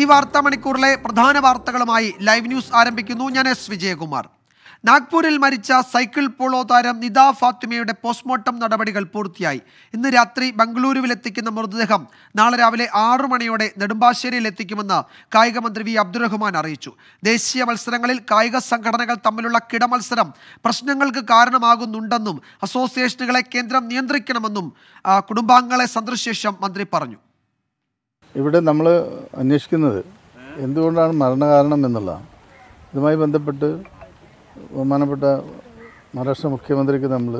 ഈ വാർത്താ മണിക്കൂറിലെ പ്രധാന വാർത്തകളുമായി ലൈവ് ന്യൂസ് ആരംഭിക്കുന്നു ഞാൻ എസ് വിജയകുമാർ നാഗ്പൂരിൽ മരിച്ച സൈക്കിൾ പോളോ താരം നിത ഫാത്തിമയുടെ പോസ്റ്റ്മോർട്ടം നടപടികൾ പൂർത്തിയായി ഇന്ന് രാത്രി ബംഗളൂരുവിലെത്തിക്കുന്ന മൃതദേഹം നാളെ രാവിലെ ആറു മണിയോടെ നെടുമ്പാശ്ശേരിയിൽ എത്തിക്കുമെന്ന് കായിക മന്ത്രി വി അബ്ദുറഹ്മാൻ അറിയിച്ചു ദേശീയ മത്സരങ്ങളിൽ കായിക സംഘടനകൾ തമ്മിലുള്ള കിടമത്സരം പ്രശ്നങ്ങൾക്ക് കാരണമാകുന്നുണ്ടെന്നും അസോസിയേഷനുകളെ കേന്ദ്രം നിയന്ത്രിക്കണമെന്നും കുടുംബാംഗങ്ങളെ സന്ദർശിച്ച ശേഷം മന്ത്രി പറഞ്ഞു ഇവിടെ നമ്മൾ അന്വേഷിക്കുന്നത് എന്തുകൊണ്ടാണ് മരണകാരണം എന്നുള്ളതാണ് ഇതുമായി ബന്ധപ്പെട്ട് ബഹുമാനപ്പെട്ട മഹാരാഷ്ട്ര മുഖ്യമന്ത്രിക്ക് നമ്മൾ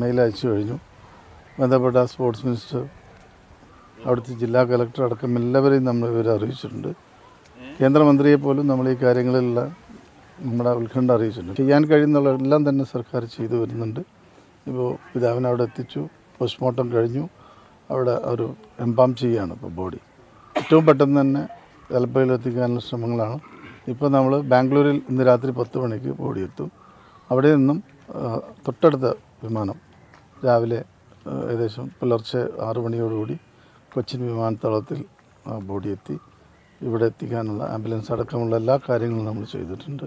മെയിൽ അയച്ചു കഴിഞ്ഞു ബന്ധപ്പെട്ട സ്പോർട്സ് മിനിസ്റ്റർ അവിടുത്തെ ജില്ലാ കലക്ടർ അടക്കം എല്ലാവരെയും നമ്മൾ ഇവരെ അറിയിച്ചിട്ടുണ്ട് കേന്ദ്രമന്ത്രിയെ പോലും നമ്മൾ ഈ കാര്യങ്ങളിലുള്ള നമ്മുടെ ഉത്കണ്ഠ അറിയിച്ചിട്ടുണ്ട് ചെയ്യാൻ കഴിയുന്നുള്ള എല്ലാം തന്നെ സർക്കാർ ചെയ്തു വരുന്നുണ്ട് ഇപ്പോൾ പിതാവിനെ അവിടെ എത്തിച്ചു പോസ്റ്റ്മോർട്ടം കഴിഞ്ഞു അവിടെ ഒരു എംപാം ചെയ്യുകയാണ് ഇപ്പോൾ ബോഡി ഏറ്റവും പെട്ടെന്ന് തന്നെ തലപ്പയിലെത്തിക്കാനുള്ള ശ്രമങ്ങളാണ് ഇപ്പോൾ നമ്മൾ ബാംഗ്ലൂരിൽ ഇന്ന് രാത്രി പത്ത് മണിക്ക് ബോഡി എത്തും അവിടെ നിന്നും തൊട്ടടുത്ത വിമാനം രാവിലെ ഏകദേശം പുലർച്ചെ ആറ് മണിയോടുകൂടി കൊച്ചിൻ വിമാനത്താവളത്തിൽ ബോഡി എത്തി ഇവിടെ എത്തിക്കാനുള്ള ആംബുലൻസ് അടക്കമുള്ള എല്ലാ കാര്യങ്ങളും നമ്മൾ ചെയ്തിട്ടുണ്ട്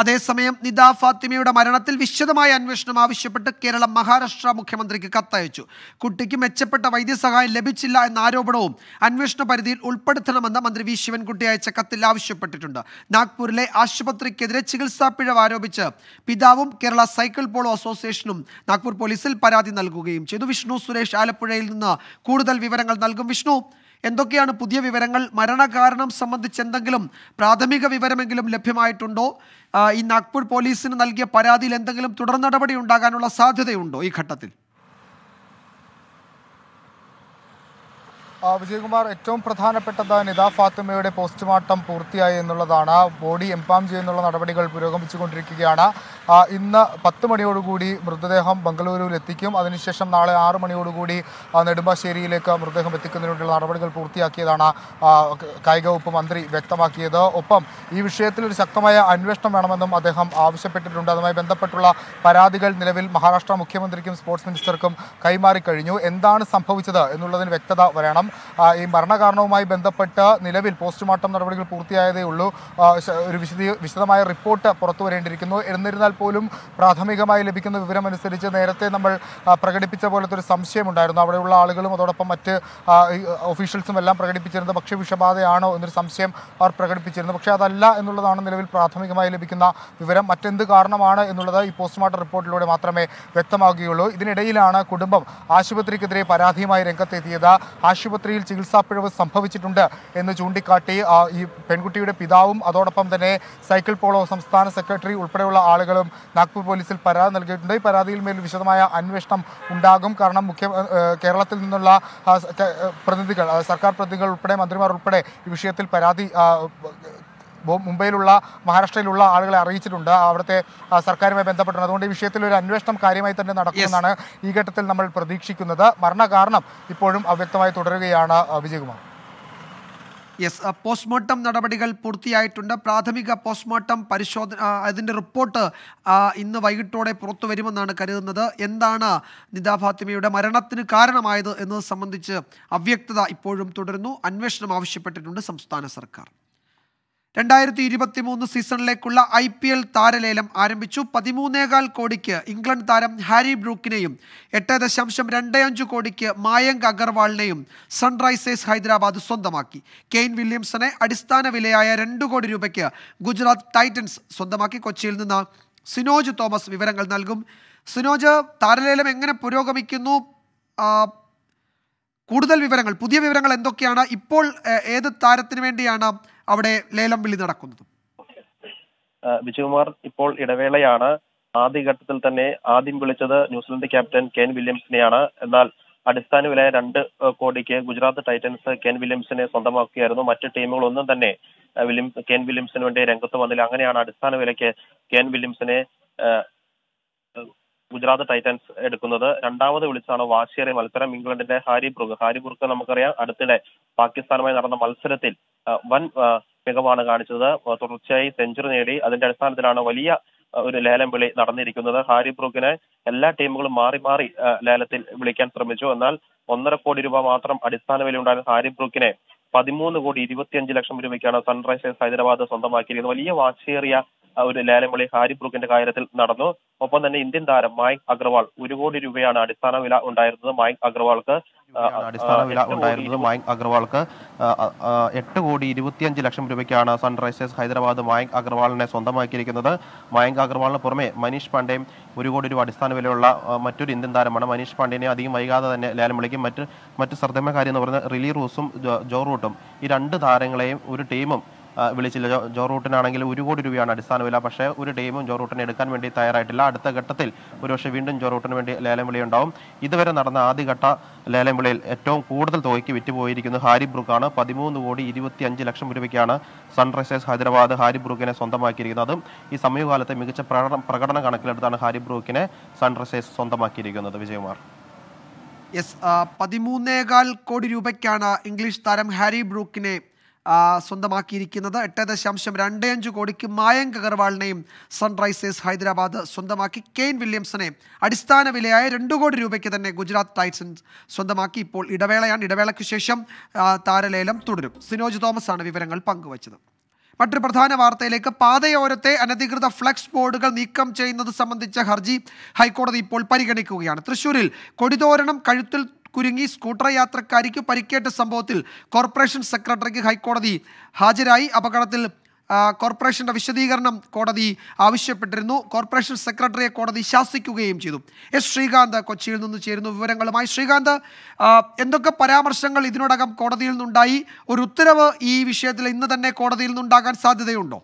അതേസമയം നിദ ഫാത്തിമയുടെ മരണത്തിൽ വിശദമായ അന്വേഷണം ആവശ്യപ്പെട്ട് കേരളം മഹാരാഷ്ട്ര മുഖ്യമന്ത്രിക്ക് കത്തയച്ചു കുട്ടിക്ക് മെച്ചപ്പെട്ട വൈദ്യസഹായം ലഭിച്ചില്ല എന്ന ആരോപണവും അന്വേഷണ പരിധിയിൽ ഉൾപ്പെടുത്തണമെന്ന് മന്ത്രി വി ശിവൻകുട്ടി അയച്ച കത്തിൽ ആവശ്യപ്പെട്ടിട്ടുണ്ട് നാഗ്പൂരിലെ ആശുപത്രിക്കെതിരെ ചികിത്സാ പിഴവ് ആരോപിച്ച് പിതാവും കേരള സൈക്കിൾ പോളോ അസോസിയേഷനും നാഗ്പൂർ പോലീസിൽ പരാതി നൽകുകയും ചെയ്തു വിഷ്ണു സുരേഷ് ആലപ്പുഴയിൽ നിന്ന് കൂടുതൽ വിവരങ്ങൾ നൽകും വിഷ്ണു എന്തൊക്കെയാണ് പുതിയ വിവരങ്ങൾ മരണകാരണം സംബന്ധിച്ച് എന്തെങ്കിലും പ്രാഥമിക വിവരമെങ്കിലും ലഭ്യമായിട്ടുണ്ടോ ഈ നാഗ്പൂർ പോലീസിന് നൽകിയ പരാതിയിൽ എന്തെങ്കിലും തുടർ നടപടി ഉണ്ടാകാനുള്ള സാധ്യതയുണ്ടോ ഈ ഘട്ടത്തിൽ വിജയകുമാർ ഏറ്റവും പ്രധാനപ്പെട്ടത് നിത ഫാത്തിമയുടെ പോസ്റ്റ്മോർട്ടം പൂർത്തിയായി എന്നുള്ളതാണ് ബോഡി എംപാം ചെയ്യുന്നുള്ള നടപടികൾ പുരോഗമിച്ചുകൊണ്ടിരിക്കുകയാണ് ഇന്ന് പത്ത് മണിയോടുകൂടി മൃതദേഹം ബംഗളൂരുവിൽ എത്തിക്കും അതിനുശേഷം നാളെ ആറ് മണിയോടുകൂടി നെടുമ്പാശ്ശേരിയിലേക്ക് മൃതദേഹം എത്തിക്കുന്നതിനുള്ള നടപടികൾ പൂർത്തിയാക്കിയതാണ് കായിക വകുപ്പ് മന്ത്രി വ്യക്തമാക്കിയത് ഒപ്പം ഈ വിഷയത്തിൽ ഒരു ശക്തമായ അന്വേഷണം വേണമെന്നും അദ്ദേഹം ആവശ്യപ്പെട്ടിട്ടുണ്ട് അതുമായി ബന്ധപ്പെട്ടുള്ള പരാതികൾ നിലവിൽ മഹാരാഷ്ട്ര മുഖ്യമന്ത്രിക്കും സ്പോർട്സ് മിനിസ്റ്റർക്കും കൈമാറിക്കഴിഞ്ഞു എന്താണ് സംഭവിച്ചത് എന്നുള്ളതിന് വ്യക്തത വരണം ഈ മരണകാരണവുമായി ബന്ധപ്പെട്ട് നിലവിൽ പോസ്റ്റ്മോർട്ടം നടപടികൾ പൂർത്തിയായതേ ഉള്ളൂ ഒരു വിശദീ വിശദമായ റിപ്പോർട്ട് പുറത്തു വരേണ്ടിയിരിക്കുന്നു എന്നിരുന്നാൽ പോലും പ്രാഥമികമായി ലഭിക്കുന്ന വിവരമനുസരിച്ച് നേരത്തെ നമ്മൾ പ്രകടിപ്പിച്ച പോലത്തെ ഒരു സംശയമുണ്ടായിരുന്നു അവിടെയുള്ള ആളുകളും അതോടൊപ്പം മറ്റ് ഓഫീഷ്യൽസും എല്ലാം പ്രകടിപ്പിച്ചിരുന്നത് വിഷബാധയാണോ എന്നൊരു സംശയം അവർ പ്രകടിപ്പിച്ചിരുന്നു പക്ഷേ അതല്ല എന്നുള്ളതാണ് നിലവിൽ പ്രാഥമികമായി ലഭിക്കുന്ന വിവരം മറ്റെന്ത് കാരണമാണ് എന്നുള്ളത് ഈ പോസ്റ്റ്മോർട്ടം റിപ്പോർട്ടിലൂടെ മാത്രമേ വ്യക്തമാകുകയുള്ളൂ ഇതിനിടയിലാണ് കുടുംബം ആശുപത്രിക്കെതിരെ പരാതിയുമായി രംഗത്തെത്തിയത് ആശുപത്രിയിൽ ചികിത്സാ പിഴവ് സംഭവിച്ചിട്ടുണ്ട് എന്ന് ചൂണ്ടിക്കാട്ടി ഈ പെൺകുട്ടിയുടെ പിതാവും അതോടൊപ്പം തന്നെ സൈക്കിൾ പോളോ സംസ്ഥാന സെക്രട്ടറി ഉൾപ്പെടെയുള്ള ആളുകളും സംഘം നാഗ്പൂർ പോലീസിൽ പരാതി നൽകിയിട്ടുണ്ട് ഈ പരാതിയിൽ മേൽ വിശദമായ അന്വേഷണം ഉണ്ടാകും കാരണം മുഖ്യ കേരളത്തിൽ നിന്നുള്ള പ്രതിനിധികൾ സർക്കാർ പ്രതിനിധികൾ ഉൾപ്പെടെ മന്ത്രിമാർ ഉൾപ്പെടെ ഈ വിഷയത്തിൽ പരാതി മുംബൈയിലുള്ള മഹാരാഷ്ട്രയിലുള്ള ആളുകളെ അറിയിച്ചിട്ടുണ്ട് അവിടുത്തെ സർക്കാരുമായി ബന്ധപ്പെട്ടുണ്ട് അതുകൊണ്ട് ഈ വിഷയത്തിൽ ഒരു അന്വേഷണം കാര്യമായി തന്നെ നടക്കുമെന്നാണ് ഈ ഘട്ടത്തിൽ നമ്മൾ പ്രതീക്ഷിക്കുന്നത് മരണകാരണം ഇപ്പോഴും അവ്യക്തമായി തുടരുകയാണ് വിജയകുമാർ യെസ് പോസ്റ്റ്മോർട്ടം നടപടികൾ പൂർത്തിയായിട്ടുണ്ട് പ്രാഥമിക പോസ്റ്റ്മോർട്ടം പരിശോധന അതിൻ്റെ റിപ്പോർട്ട് ഇന്ന് വൈകിട്ടോടെ പുറത്തു വരുമെന്നാണ് കരുതുന്നത് എന്താണ് നിത ഫാത്തിമയുടെ മരണത്തിന് കാരണമായത് എന്നത് സംബന്ധിച്ച് അവ്യക്തത ഇപ്പോഴും തുടരുന്നു അന്വേഷണം ആവശ്യപ്പെട്ടിട്ടുണ്ട് സംസ്ഥാന സർക്കാർ രണ്ടായിരത്തി ഇരുപത്തി മൂന്ന് സീസണിലേക്കുള്ള ഐ പി എൽ താരലേലം ആരംഭിച്ചു പതിമൂന്നേകാൽ കോടിക്ക് ഇംഗ്ലണ്ട് താരം ഹാരി ബ്രൂക്കിനെയും എട്ട് ദശാംശം രണ്ട് അഞ്ച് കോടിക്ക് മായങ്ക് അഗർവാളിനെയും സൺറൈസേഴ്സ് ഹൈദരാബാദ് സ്വന്തമാക്കി കെയ്ൻ വില്യംസനെ അടിസ്ഥാന വിലയായ രണ്ട് കോടി രൂപയ്ക്ക് ഗുജറാത്ത് ടൈറ്റൻസ് സ്വന്തമാക്കി കൊച്ചിയിൽ നിന്ന് സിനോജ് തോമസ് വിവരങ്ങൾ നൽകും സിനോജ് താരലേലം എങ്ങനെ പുരോഗമിക്കുന്നു കൂടുതൽ വിവരങ്ങൾ പുതിയ വിവരങ്ങൾ എന്തൊക്കെയാണ് ഇപ്പോൾ ഏത് താരത്തിന് വേണ്ടിയാണ് അവിടെ ലേലം വിളി നടക്കുന്നത് വിജയകുമാർ ഇപ്പോൾ ഇടവേളയാണ് ആദ്യഘട്ടത്തിൽ തന്നെ ആദ്യം വിളിച്ചത് ന്യൂസിലൻഡ് ക്യാപ്റ്റൻ കെൻ വില്യംസിനെയാണ് എന്നാൽ അടിസ്ഥാന വില രണ്ട് കോടിക്ക് ഗുജറാത്ത് ടൈറ്റൻസ് കെൻ വില്യംസിനെ സ്വന്തമാക്കുകയായിരുന്നു മറ്റ് ടീമുകളൊന്നും തന്നെ വില്യം കെൻ വില്യംസിന് വേണ്ടി രംഗത്ത് വന്നില്ല അങ്ങനെയാണ് അടിസ്ഥാന വിലയ്ക്ക് കെൻ വില്യംസിനെ ഗുജറാത്ത് ടൈറ്റൻസ് എടുക്കുന്നത് രണ്ടാമത് വിളിച്ചാണ് വാശിയേറിയ മത്സരം ഇംഗ്ലണ്ടിന്റെ ഹാരി ബ്രൂക്ക് ഹാരി ബ്രൂക്ക് നമുക്കറിയാം അടുത്തിടെ പാകിസ്ഥാനുമായി നടന്ന മത്സരത്തിൽ വൻ മികവാണ് കാണിച്ചത് തുടർച്ചയായി സെഞ്ചുറി നേടി അതിന്റെ അടിസ്ഥാനത്തിലാണ് വലിയ ഒരു ലേലം വിളി നടന്നിരിക്കുന്നത് ഹാരി ബ്രൂക്കിനെ എല്ലാ ടീമുകളും മാറി മാറി ലേലത്തിൽ വിളിക്കാൻ ശ്രമിച്ചു എന്നാൽ ഒന്നര കോടി രൂപ മാത്രം അടിസ്ഥാന വില ഉണ്ടായിരുന്ന ഹാരി ബ്രൂക്കിനെ പതിമൂന്ന് കോടി ഇരുപത്തിയഞ്ച് ലക്ഷം രൂപയ്ക്കാണ് സൺറൈസേഴ്സ് ഹൈദരാബാദ് സ്വന്തമാക്കിയിരിക്കുന്നത് വലിയ വാശിയേറിയ ഒരു ലേലം ഹാരി ബ്രൂക്കിന്റെ കാര്യത്തിൽ നടന്നു ഒപ്പം തന്നെ ഇന്ത്യൻ താരം മായങ്ക് അഗർവാൾ ഒരു കോടി രൂപയാണ് അടിസ്ഥാന വില ഉണ്ടായിരുന്നത് മായങ്ക് അഗർവാൾക്ക് അടിസ്ഥാന വില ഉണ്ടായിരുന്നത് മായങ്ക് അഗർവാൾക്ക് എട്ട് കോടി ഇരുപത്തിയഞ്ച് ലക്ഷം രൂപയ്ക്കാണ് സൺറൈസേഴ്സ് ഹൈദരാബാദ് മായങ്ക് അഗർവാളിനെ സ്വന്തമാക്കിയിരിക്കുന്നത് മായങ്ക് അഗർവാളിന് പുറമെ മനീഷ് പാണ്ഡേയും ഒരു കോടി രൂപ അടിസ്ഥാന വിലയുള്ള മറ്റൊരു ഇന്ത്യൻ താരമാണ് മനീഷ് പാണ്ഡേനെ അധികം വൈകാതെ തന്നെ ലേലം വിളിക്കും മറ്റ് മറ്റ് ശ്രദ്ധേയ കാര്യം എന്ന് പറഞ്ഞാൽ റിലി റൂസും ജോ റൂട്ടും ഈ രണ്ട് താരങ്ങളെയും ഒരു ടീമും വിളിച്ചില്ല ജോ റൂട്ടിനാണെങ്കിൽ ഒരു കോടി രൂപയാണ് അടിസ്ഥാന വില പക്ഷേ ഒരു ടീമും ജോ റൂട്ടിനെ എടുക്കാൻ വേണ്ടി തയ്യാറായിട്ടില്ല അടുത്ത ഘട്ടത്തിൽ ഒരുപക്ഷെ വീണ്ടും ജോ റൂട്ടിന് വേണ്ടി ലേലം വിളി ഉണ്ടാവും ഇതുവരെ നടന്ന ആദ്യഘട്ട ലേലം വിളിയിൽ ഏറ്റവും കൂടുതൽ തുകയ്ക്ക് വിറ്റുപോയിരിക്കുന്നത് ഹാരി ബ്രൂക്കാണ് പതിമൂന്ന് കോടി ഇരുപത്തി അഞ്ച് ലക്ഷം രൂപയ്ക്കാണ് സൺറൈസേഴ്സ് ഹൈദരാബാദ് ഹാരി ബ്രൂക്കിനെ സ്വന്തമാക്കിയിരിക്കുന്നത് ഈ സമീപകാലത്തെ മികച്ച പ്രകടനം കണക്കിലെടുത്താണ് ഹാരി ബ്രൂക്കിനെ സൺറൈസേഴ്സ് സ്വന്തമാക്കിയിരിക്കുന്നത് വിജയകുമാർ യെസ് പതിമൂന്നേകാൽ കോടി രൂപയ്ക്കാണ് ഇംഗ്ലീഷ് താരം ഹാരി ബ്രൂക്കിനെ സ്വന്തമാക്കിയിരിക്കുന്നത് എട്ട് ദശാംശം രണ്ട് അഞ്ച് കോടിക്ക് മായങ്ക് അഗർവാളിനെയും സൺറൈസേഴ്സ് ഹൈദരാബാദ് സ്വന്തമാക്കി കെയിൻ വില്യംസിനെ അടിസ്ഥാന വിലയായ രണ്ട് കോടി രൂപയ്ക്ക് തന്നെ ഗുജറാത്ത് ടൈറ്റൻസ് സ്വന്തമാക്കി ഇപ്പോൾ ഇടവേളയാണ് ഇടവേളയ്ക്ക് ശേഷം താരലേലം തുടരും സിനോജ് തോമസാണ് വിവരങ്ങൾ പങ്കുവച്ചത് മറ്റൊരു പ്രധാന വാർത്തയിലേക്ക് പാതയോരത്തെ അനധികൃത ഫ്ലക്സ് ബോർഡുകൾ നീക്കം ചെയ്യുന്നത് സംബന്ധിച്ച ഹർജി ഹൈക്കോടതി ഇപ്പോൾ പരിഗണിക്കുകയാണ് തൃശൂരിൽ കൊടിതോരണം കഴുത്തിൽ കുരുങ്ങി സ്കൂട്ടർ യാത്രക്കാരിക്ക് പരിക്കേറ്റ സംഭവത്തിൽ കോർപ്പറേഷൻ സെക്രട്ടറിക്ക് ഹൈക്കോടതി ഹാജരായി അപകടത്തിൽ കോർപ്പറേഷന്റെ വിശദീകരണം കോടതി ആവശ്യപ്പെട്ടിരുന്നു കോർപ്പറേഷൻ സെക്രട്ടറിയെ കോടതി ശാസിക്കുകയും ചെയ്തു എസ് ശ്രീകാന്ത് കൊച്ചിയിൽ നിന്ന് ചേരുന്നു വിവരങ്ങളുമായി ശ്രീകാന്ത് എന്തൊക്കെ പരാമർശങ്ങൾ ഇതിനോടകം കോടതിയിൽ നിന്നുണ്ടായി ഒരു ഉത്തരവ് ഈ വിഷയത്തിൽ ഇന്ന് തന്നെ കോടതിയിൽ നിന്നുണ്ടാകാൻ സാധ്യതയുണ്ടോ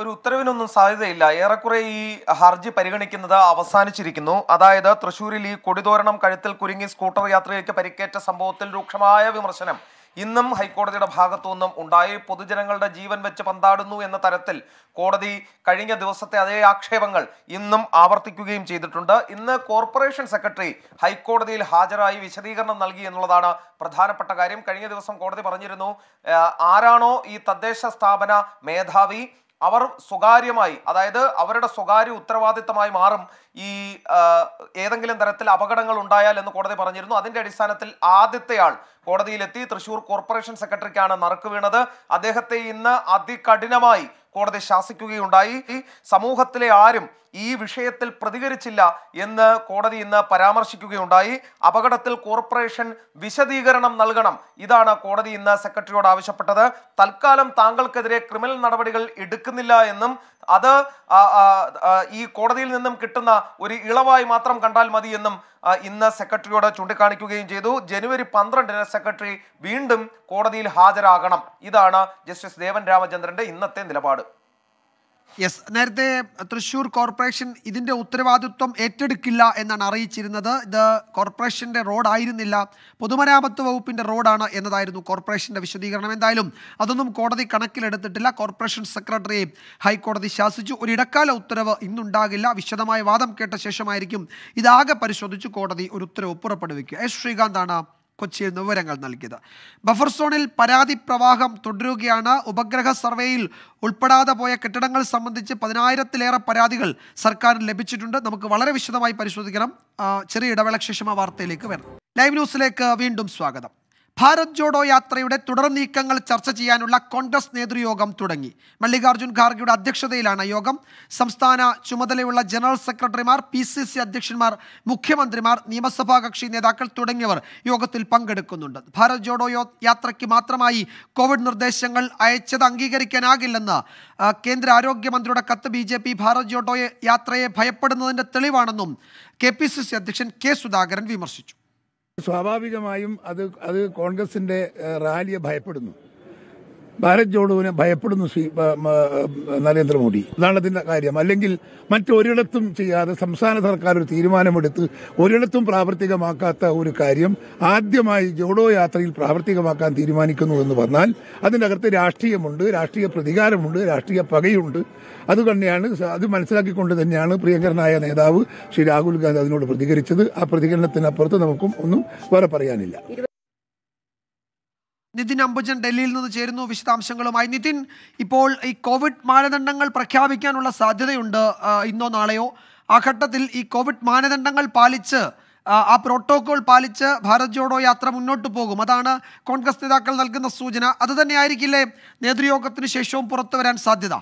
ഒരു ഉത്തരവിനൊന്നും സാധ്യതയില്ല ഏറെക്കുറെ ഈ ഹർജി പരിഗണിക്കുന്നത് അവസാനിച്ചിരിക്കുന്നു അതായത് തൃശൂരിൽ ഈ കൊടിതോരണം കഴുത്തിൽ കുരുങ്ങി സ്കൂട്ടർ യാത്രികയ്ക്ക് പരിക്കേറ്റ സംഭവത്തിൽ രൂക്ഷമായ വിമർശനം ഇന്നും ഹൈക്കോടതിയുടെ ഭാഗത്തു നിന്നും ഉണ്ടായി പൊതുജനങ്ങളുടെ ജീവൻ വെച്ച് പന്താടുന്നു എന്ന തരത്തിൽ കോടതി കഴിഞ്ഞ ദിവസത്തെ അതേ ആക്ഷേപങ്ങൾ ഇന്നും ആവർത്തിക്കുകയും ചെയ്തിട്ടുണ്ട് ഇന്ന് കോർപ്പറേഷൻ സെക്രട്ടറി ഹൈക്കോടതിയിൽ ഹാജരായി വിശദീകരണം നൽകി എന്നുള്ളതാണ് പ്രധാനപ്പെട്ട കാര്യം കഴിഞ്ഞ ദിവസം കോടതി പറഞ്ഞിരുന്നു ആരാണോ ഈ തദ്ദേശ സ്ഥാപന മേധാവി അവർ സ്വകാര്യമായി അതായത് അവരുടെ സ്വകാര്യ ഉത്തരവാദിത്തമായി മാറും ഈ ഏതെങ്കിലും തരത്തിൽ അപകടങ്ങൾ ഉണ്ടായാൽ എന്ന് കോടതി പറഞ്ഞിരുന്നു അതിന്റെ അടിസ്ഥാനത്തിൽ ആദ്യത്തെയാൾ കോടതിയിലെത്തി തൃശൂർ കോർപ്പറേഷൻ സെക്രട്ടറിക്കാണ് നറുക്ക് വീണത് അദ്ദേഹത്തെ ഇന്ന് അതികഠിനമായി കോടതി ശാസിക്കുകയുണ്ടായി സമൂഹത്തിലെ ആരും ഈ വിഷയത്തിൽ പ്രതികരിച്ചില്ല എന്ന് കോടതി ഇന്ന് പരാമർശിക്കുകയുണ്ടായി അപകടത്തിൽ കോർപ്പറേഷൻ വിശദീകരണം നൽകണം ഇതാണ് കോടതി ഇന്ന് സെക്രട്ടറിയോട് ആവശ്യപ്പെട്ടത് തൽക്കാലം താങ്കൾക്കെതിരെ ക്രിമിനൽ നടപടികൾ എടുക്കുന്നില്ല എന്നും അത് ഈ കോടതിയിൽ നിന്നും കിട്ടുന്ന ഒരു ഇളവായി മാത്രം കണ്ടാൽ മതി എന്നും ഇന്ന് സെക്രട്ടറിയോട് ചൂണ്ടിക്കാണിക്കുകയും ചെയ്തു ജനുവരി പന്ത്രണ്ടിന് സെക്രട്ടറി വീണ്ടും കോടതിയിൽ ഹാജരാകണം ഇതാണ് ജസ്റ്റിസ് ദേവൻ രാമചന്ദ്രന്റെ ഇന്നത്തെ നിലപാട് യെസ് നേരത്തെ തൃശൂർ കോർപ്പറേഷൻ ഇതിൻ്റെ ഉത്തരവാദിത്വം ഏറ്റെടുക്കില്ല എന്നാണ് അറിയിച്ചിരുന്നത് ഇത് കോർപ്പറേഷൻ്റെ റോഡായിരുന്നില്ല പൊതുമരാമത്ത് വകുപ്പിൻ്റെ റോഡാണ് എന്നതായിരുന്നു കോർപ്പറേഷൻ്റെ വിശദീകരണം എന്തായാലും അതൊന്നും കോടതി കണക്കിലെടുത്തിട്ടില്ല കോർപ്പറേഷൻ സെക്രട്ടറിയെ ഹൈക്കോടതി ശാസിച്ചു ഒരു ഇടക്കാല ഉത്തരവ് ഇന്നുണ്ടാകില്ല വിശദമായ വാദം കേട്ട ശേഷമായിരിക്കും ഇതാകെ പരിശോധിച്ച് കോടതി ഒരു ഉത്തരവ് പുറപ്പെടുവിക്കുക എസ് ശ്രീകാന്താണ് കൊച്ചിയിൽ നിന്ന് വിവരങ്ങൾ നൽകിയത് ബഫർ സോണിൽ പരാതി പ്രവാഹം തുടരുകയാണ് ഉപഗ്രഹ സർവേയിൽ ഉൾപ്പെടാതെ പോയ കെട്ടിടങ്ങൾ സംബന്ധിച്ച് പതിനായിരത്തിലേറെ പരാതികൾ സർക്കാരിന് ലഭിച്ചിട്ടുണ്ട് നമുക്ക് വളരെ വിശദമായി പരിശോധിക്കണം ചെറിയ ഇടവേളയ്ക്ക് ശേഷം ആ വാർത്തയിലേക്ക് വരണം ലൈവ് ന്യൂസിലേക്ക് വീണ്ടും സ്വാഗതം ഭാരത് ജോഡോ യാത്രയുടെ തുടർ നീക്കങ്ങൾ ചർച്ച ചെയ്യാനുള്ള കോൺഗ്രസ് നേതൃയോഗം തുടങ്ങി മല്ലികാർജ്ജുൻ ഖാർഗെയുടെ അധ്യക്ഷതയിലാണ് യോഗം സംസ്ഥാന ചുമതലയുള്ള ജനറൽ സെക്രട്ടറിമാർ പി സി സി അധ്യക്ഷന്മാർ മുഖ്യമന്ത്രിമാർ നിയമസഭാ കക്ഷി നേതാക്കൾ തുടങ്ങിയവർ യോഗത്തിൽ പങ്കെടുക്കുന്നുണ്ട് ഭാരത് ജോഡോ യാത്രയ്ക്ക് മാത്രമായി കോവിഡ് നിർദ്ദേശങ്ങൾ അയച്ചത് അംഗീകരിക്കാനാകില്ലെന്ന് കേന്ദ്ര ആരോഗ്യമന്ത്രിയുടെ കത്ത് B J P Bharat Jodo യാത്രയെ ഭയപ്പെടുന്നതിന്റെ തെളിവാണെന്നും കെ പി സി സി അധ്യക്ഷൻ കെ സുധാകരൻ വിമർശിച്ചു സ്വാഭാവികമായും അത് അത് കോൺഗ്രസിന്റെ റാലിയെ ഭയപ്പെടുന്നു ഭാരത് ജോഡോവിനെ ഭയപ്പെടുന്നു ശ്രീ നരേന്ദ്രമോദി അതാണ് അതിന്റെ കാര്യം അല്ലെങ്കിൽ മറ്റൊരിടത്തും ചെയ്യാതെ സംസ്ഥാന സർക്കാർ ഒരു തീരുമാനമെടുത്ത് ഒരിടത്തും പ്രാവർത്തികമാക്കാത്ത ഒരു കാര്യം ആദ്യമായി ജോഡോ യാത്രയിൽ പ്രാവർത്തികമാക്കാൻ തീരുമാനിക്കുന്നു എന്ന് പറഞ്ഞാൽ അകത്ത് രാഷ്ട്രീയമുണ്ട് രാഷ്ട്രീയ പ്രതികാരമുണ്ട് രാഷ്ട്രീയ പകയുണ്ട് അതുതന്നെയാണ് അത് മനസ്സിലാക്കിക്കൊണ്ട് തന്നെയാണ് പ്രിയങ്കരനായ നേതാവ് ശ്രീ രാഹുൽ ഗാന്ധി അതിനോട് പ്രതികരിച്ചത് ആ പ്രതികരണത്തിനപ്പുറത്ത് നമുക്കും ഒന്നും വേറെ പറയാനില്ല നിതിൻ അംബുജൻ ഡൽഹിയിൽ നിന്ന് ചേരുന്നു വിശദാംശങ്ങളുമായി നിതിൻ ഇപ്പോൾ ഈ കോവിഡ് മാനദണ്ഡങ്ങൾ പ്രഖ്യാപിക്കാനുള്ള സാധ്യതയുണ്ട് ഇന്നോ നാളെയോ ആ ഘട്ടത്തിൽ ഈ കോവിഡ് മാനദണ്ഡങ്ങൾ പാലിച്ച് ആ പ്രോട്ടോകോൾ പാലിച്ച് ഭാരത് ജോഡോ യാത്ര മുന്നോട്ട് പോകും അതാണ് കോൺഗ്രസ് നേതാക്കൾ നൽകുന്ന സൂചന അത് തന്നെയായിരിക്കില്ലേ നേതൃയോഗത്തിന് ശേഷവും പുറത്തു വരാൻ സാധ്യത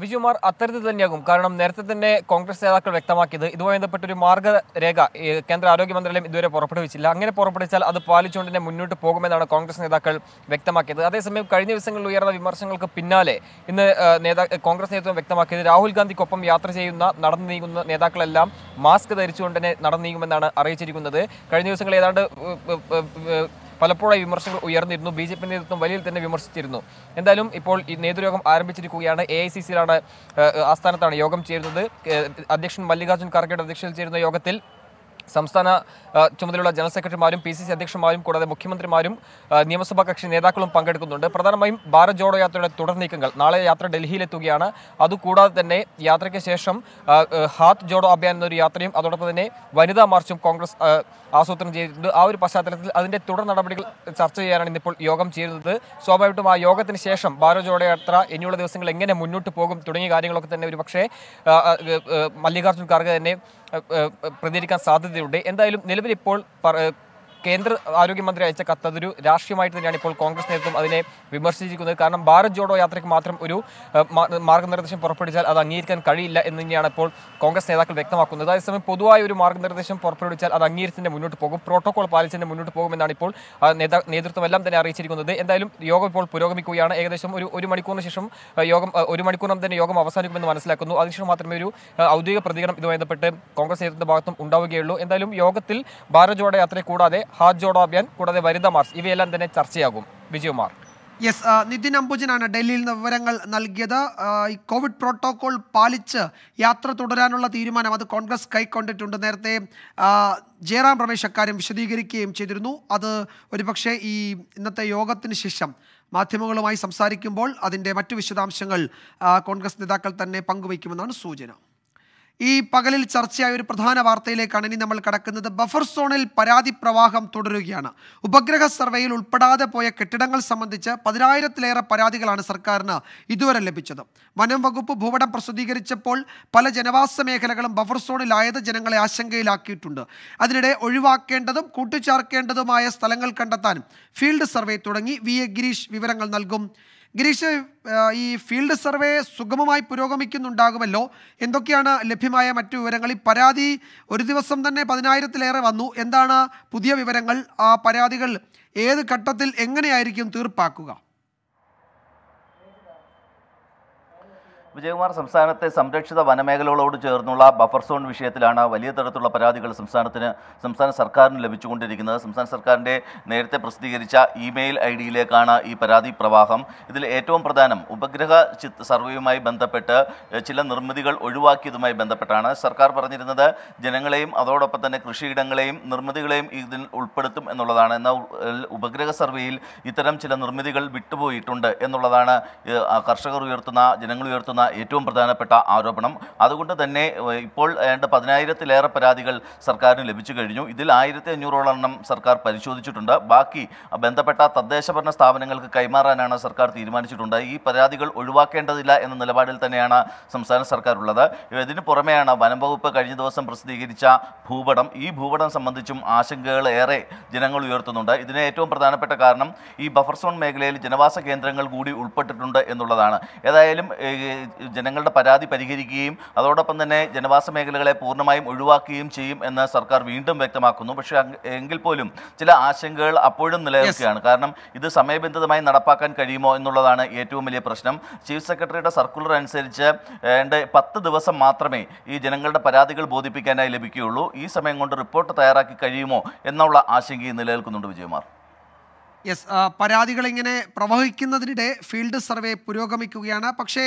വിജയകുമാർ അത്തരത്തിൽ തന്നെയാകും കാരണം നേരത്തെ തന്നെ കോൺഗ്രസ് നേതാക്കൾ വ്യക്തമാക്കിയത് ഇതുമായി ബന്ധപ്പെട്ട ഒരു മാർഗരേഖ കേന്ദ്ര ആരോഗ്യ മന്ത്രാലയം ഇതുവരെ പുറപ്പെടുവിച്ചില്ല അങ്ങനെ പുറപ്പെടുവിച്ചാൽ അത് പാലിച്ചുകൊണ്ട് തന്നെ മുന്നോട്ട് പോകുമെന്നാണ് കോൺഗ്രസ് നേതാക്കൾ വ്യക്തമാക്കിയത് അതേസമയം കഴിഞ്ഞ ദിവസങ്ങളിൽ ഉയർന്ന വിമർശനങ്ങൾക്ക് പിന്നാലെ ഇന്ന് നേതാ കോൺഗ്രസ് നേതൃത്വം വ്യക്തമാക്കിയത് രാഹുൽ ഗാന്ധിക്കൊപ്പം യാത്ര ചെയ്യുന്ന നടന്നു നീങ്ങുന്ന നേതാക്കളെല്ലാം മാസ്ക് ധരിച്ചുകൊണ്ട് തന്നെ നടന്നു നീങ്ങുമെന്നാണ് അറിയിച്ചിരിക്കുന്നത് കഴിഞ്ഞ ദിവസങ്ങളിൽ ഏതാണ്ട് പലപ്പോഴായി വിമർശനങ്ങൾ ഉയർന്നിരുന്നു ബി ജെ പി നേതൃത്വം വലിയ തന്നെ വിമർശിച്ചിരുന്നു എന്തായാലും ഇപ്പോൾ ഈ നേതൃയോഗം ആരംഭിച്ചിരിക്കുകയാണ് എ ഐ സി സിയിലാണ് ആസ്ഥാനത്താണ് യോഗം ചേരുന്നത് അധ്യക്ഷൻ മല്ലികാർജ്ജുൻ ഖാർഗെയുടെ അധ്യക്ഷതയിൽ ചേരുന്ന യോഗത്തിൽ സംസ്ഥാന ചുമതലയുള്ള ജനറൽ സെക്രട്ടറിമാരും പി സി സി അധ്യക്ഷന്മാരും കൂടാതെ മുഖ്യമന്ത്രിമാരും നിയമസഭാ കക്ഷി നേതാക്കളും പങ്കെടുക്കുന്നുണ്ട് പ്രധാനമായും ഭാരത് ജോഡോ യാത്രയുടെ തുടർ നീക്കങ്ങൾ നാളെ യാത്ര ഡൽഹിയിലെത്തുകയാണ് അതുകൂടാതെ തന്നെ യാത്രയ്ക്ക് ശേഷം ഹാത്ത് ജോഡോ അഭിയാൻ എന്നൊരു യാത്രയും അതോടൊപ്പം തന്നെ വനിതാ മാർച്ചും കോൺഗ്രസ് ആസൂത്രണം ചെയ്തിട്ടുണ്ട് ആ ഒരു പശ്ചാത്തലത്തിൽ അതിന്റെ തുടർ നടപടികൾ ചർച്ച ചെയ്യാനാണ് ഇന്നിപ്പോൾ യോഗം ചേരുന്നത് സ്വാഭാവികമായിട്ടും ആ യോഗത്തിന് ശേഷം ഭാരത് ജോഡോ യാത്ര ഇനിയുള്ള ദിവസങ്ങൾ എങ്ങനെ മുന്നോട്ട് പോകും തുടങ്ങിയ കാര്യങ്ങളൊക്കെ തന്നെ ഒരു പക്ഷേ മല്ലികാർജ്ജുൻ ഖാർഗെ തന്നെ പ്രതികരിക്കാൻ സാധ്യതയുണ്ട് എന്തായാലും നില നിലവിലിപ്പോൾ ഇപ്പോൾ കേന്ദ്ര ആരോഗ്യമന്ത്രി അയച്ച കത്ത് അതൊരു രാഷ്ട്രീയമായിട്ട് തന്നെയാണ് ഇപ്പോൾ കോൺഗ്രസ് നേതൃത്വം അതിനെ വിമർശിച്ചിരിക്കുന്നത് കാരണം ഭാരത് ജോഡോ യാത്രയ്ക്ക് മാത്രം ഒരു മാർഗനിർദ്ദേശം പുറപ്പെടുവിച്ചാൽ അത് അംഗീകരിക്കാൻ കഴിയില്ല എന്ന് തന്നെയാണ് ഇപ്പോൾ കോൺഗ്രസ് നേതാക്കൾ വ്യക്തമാക്കുന്നത് അതേസമയം പൊതുവായ ഒരു മാർഗനിർദ്ദേശം പുറപ്പെടുവിച്ചാൽ അത് അംഗീകരിച്ചതിൻ്റെ മുന്നോട്ട് പോകും പ്രോട്ടോകോൾ പാലിച്ചതിൻ്റെ മുന്നോട്ട് പോകുമെന്നാണ് ഇപ്പോൾ നേതൃത്വം എല്ലാം തന്നെ അറിയിച്ചിരിക്കുന്നത് എന്തായാലും യോഗം ഇപ്പോൾ പുരോഗമിക്കുകയാണ് ഏകദേശം ഒരു ഒരു മണിക്കൂറിന് ശേഷം യോഗം ഒരു മണിക്കൂറിനും തന്നെ യോഗം അവസാനിക്കുമെന്ന് മനസ്സിലാക്കുന്നു അതിനുശേഷം മാത്രമേ ഒരു ഔദ്യോഗിക പ്രതികരണം ഇതുമായി ബന്ധപ്പെട്ട് കോൺഗ്രസ് നേതൃത്വ ഭാഗത്തും ഉണ്ടാവുകയുള്ളൂ എന്തായാലും യോഗത്തിൽ ഭാരത് ജോഡോ യാത്രയെ കൂടാതെ ഹാജോഡ് അഭിയാൻ കൂടാതെ വരിത മാർച്ച് ഇവയെല്ലാം തന്നെ ചർച്ചയാകും വിജയകുമാർ യെസ് നിതിൻ അംബുജനാണ് ഡൽഹിയിൽ നിന്ന് വിവരങ്ങൾ നൽകിയത് ഈ കോവിഡ് പ്രോട്ടോകോൾ പാലിച്ച് യാത്ര തുടരാനുള്ള തീരുമാനം അത് കോൺഗ്രസ് കൈക്കൊണ്ടിട്ടുണ്ട് നേരത്തെ ജയറാം രമേശ് അക്കാര്യം വിശദീകരിക്കുകയും ചെയ്തിരുന്നു അത് ഒരുപക്ഷെ ഈ ഇന്നത്തെ യോഗത്തിന് ശേഷം മാധ്യമങ്ങളുമായി സംസാരിക്കുമ്പോൾ അതിൻ്റെ മറ്റു വിശദാംശങ്ങൾ കോൺഗ്രസ് നേതാക്കൾ തന്നെ പങ്കുവയ്ക്കുമെന്നാണ് സൂചന ഈ പകലിൽ ചർച്ചയായ ഒരു പ്രധാന വാർത്തയിലേക്കാണ് ഇനി നമ്മൾ കടക്കുന്നത് ബഫർ സോണിൽ പരാതി പ്രവാഹം തുടരുകയാണ് ഉപഗ്രഹ സർവേയിൽ ഉൾപ്പെടാതെ പോയ കെട്ടിടങ്ങൾ സംബന്ധിച്ച് പതിനായിരത്തിലേറെ പരാതികളാണ് സർക്കാരിന് ഇതുവരെ ലഭിച്ചത് വനം വകുപ്പ് ഭൂപടം പ്രസിദ്ധീകരിച്ചപ്പോൾ പല ജനവാസ മേഖലകളും ബഫർ സോണിലായത് ജനങ്ങളെ ആശങ്കയിലാക്കിയിട്ടുണ്ട് അതിനിടെ ഒഴിവാക്കേണ്ടതും കൂട്ടിച്ചേർക്കേണ്ടതുമായ സ്ഥലങ്ങൾ കണ്ടെത്താൻ ഫീൽഡ് സർവേ തുടങ്ങി വി എ ഗിരീഷ് വിവരങ്ങൾ നൽകും ഗിരീഷ് ഈ ഫീൽഡ് സർവേ സുഗമമായി പുരോഗമിക്കുന്നുണ്ടാകുമല്ലോ എന്തൊക്കെയാണ് ലഭ്യമായ മറ്റു വിവരങ്ങൾ ഈ പരാതി ഒരു ദിവസം തന്നെ പതിനായിരത്തിലേറെ വന്നു എന്താണ് പുതിയ വിവരങ്ങൾ ആ പരാതികൾ ഏത് ഘട്ടത്തിൽ എങ്ങനെയായിരിക്കും തീർപ്പാക്കുക വിജയകുമാർ സംസ്ഥാനത്തെ സംരക്ഷിത വനമേഖലകളോട് ചേർന്നുള്ള ബഫർ സോൺ വിഷയത്തിലാണ് വലിയ തരത്തിലുള്ള പരാതികൾ സംസ്ഥാനത്തിന് സംസ്ഥാന സർക്കാരിന് ലഭിച്ചുകൊണ്ടിരിക്കുന്നത് സംസ്ഥാന സർക്കാരിൻ്റെ നേരത്തെ പ്രസിദ്ധീകരിച്ച ഇമെയിൽ ഐ ഡിയിലേക്കാണ് ഈ പരാതി പ്രവാഹം ഇതിൽ ഏറ്റവും പ്രധാനം ഉപഗ്രഹ സർവേയുമായി ബന്ധപ്പെട്ട് ചില നിർമ്മിതികൾ ഒഴിവാക്കിയതുമായി ബന്ധപ്പെട്ടാണ് സർക്കാർ പറഞ്ഞിരുന്നത് ജനങ്ങളെയും അതോടൊപ്പം തന്നെ കൃഷിയിടങ്ങളെയും നിർമ്മിതികളെയും ഇതിൽ ഉൾപ്പെടുത്തും എന്നുള്ളതാണ് എന്നാൽ ഉപഗ്രഹ സർവേയിൽ ഇത്തരം ചില നിർമ്മിതികൾ വിട്ടുപോയിട്ടുണ്ട് എന്നുള്ളതാണ് കർഷകർ ഉയർത്തുന്ന ജനങ്ങൾ ഉയർത്തുന്ന എന്ന ഏറ്റവും പ്രധാനപ്പെട്ട ആരോപണം അതുകൊണ്ട് തന്നെ ഇപ്പോൾ ഏണ്ട പതിനായിരത്തിലേറെ പരാതികൾ സർക്കാരിന് ലഭിച്ചു കഴിഞ്ഞു ഇതിൽ ആയിരത്തി അഞ്ഞൂറോളം സർക്കാർ പരിശോധിച്ചിട്ടുണ്ട് ബാക്കി ബന്ധപ്പെട്ട തദ്ദേശഭരണ സ്ഥാപനങ്ങൾക്ക് കൈമാറാനാണ് സർക്കാർ തീരുമാനിച്ചിട്ടുണ്ട് ഈ പരാതികൾ ഒഴിവാക്കേണ്ടതില്ല എന്ന നിലപാടിൽ തന്നെയാണ് സംസ്ഥാന സർക്കാർ ഉള്ളത് ഇതിന് പുറമെയാണ് വനം വകുപ്പ് കഴിഞ്ഞ ദിവസം പ്രസിദ്ധീകരിച്ച ഭൂപടം ഈ ഭൂപടം സംബന്ധിച്ചും ആശങ്കകൾ ഏറെ ജനങ്ങൾ ഉയർത്തുന്നുണ്ട് ഇതിന് ഏറ്റവും പ്രധാനപ്പെട്ട കാരണം ഈ ബഫർ സോൺ മേഖലയിൽ ജനവാസ കേന്ദ്രങ്ങൾ കൂടി ഉൾപ്പെട്ടിട്ടുണ്ട് എന്നുള്ളതാണ് ഏതായാലും ജനങ്ങളുടെ പരാതി പരിഹരിക്കുകയും അതോടൊപ്പം തന്നെ ജനവാസ മേഖലകളെ പൂർണ്ണമായും ഒഴിവാക്കുകയും ചെയ്യും എന്ന് സർക്കാർ വീണ്ടും വ്യക്തമാക്കുന്നു പക്ഷേ എങ്കിൽ പോലും ചില ആശങ്കകൾ അപ്പോഴും നിലനിൽക്കുകയാണ് കാരണം ഇത് സമയബന്ധിതമായി നടപ്പാക്കാൻ കഴിയുമോ എന്നുള്ളതാണ് ഏറ്റവും വലിയ പ്രശ്നം ചീഫ് സെക്രട്ടറിയുടെ സർക്കുലർ അനുസരിച്ച് പത്ത് ദിവസം മാത്രമേ ഈ ജനങ്ങളുടെ പരാതികൾ ബോധിപ്പിക്കാനായി ലഭിക്കുകയുള്ളൂ ഈ സമയം കൊണ്ട് റിപ്പോർട്ട് തയ്യാറാക്കി കഴിയുമോ എന്നുള്ള ആശങ്കയും നിലനിൽക്കുന്നുണ്ട് വിജയകുമാർ യെസ് പരാതികൾ ഇങ്ങനെ പ്രവഹിക്കുന്നതിനിടെ ഫീൽഡ് സർവേ പുരോഗമിക്കുകയാണ് പക്ഷേ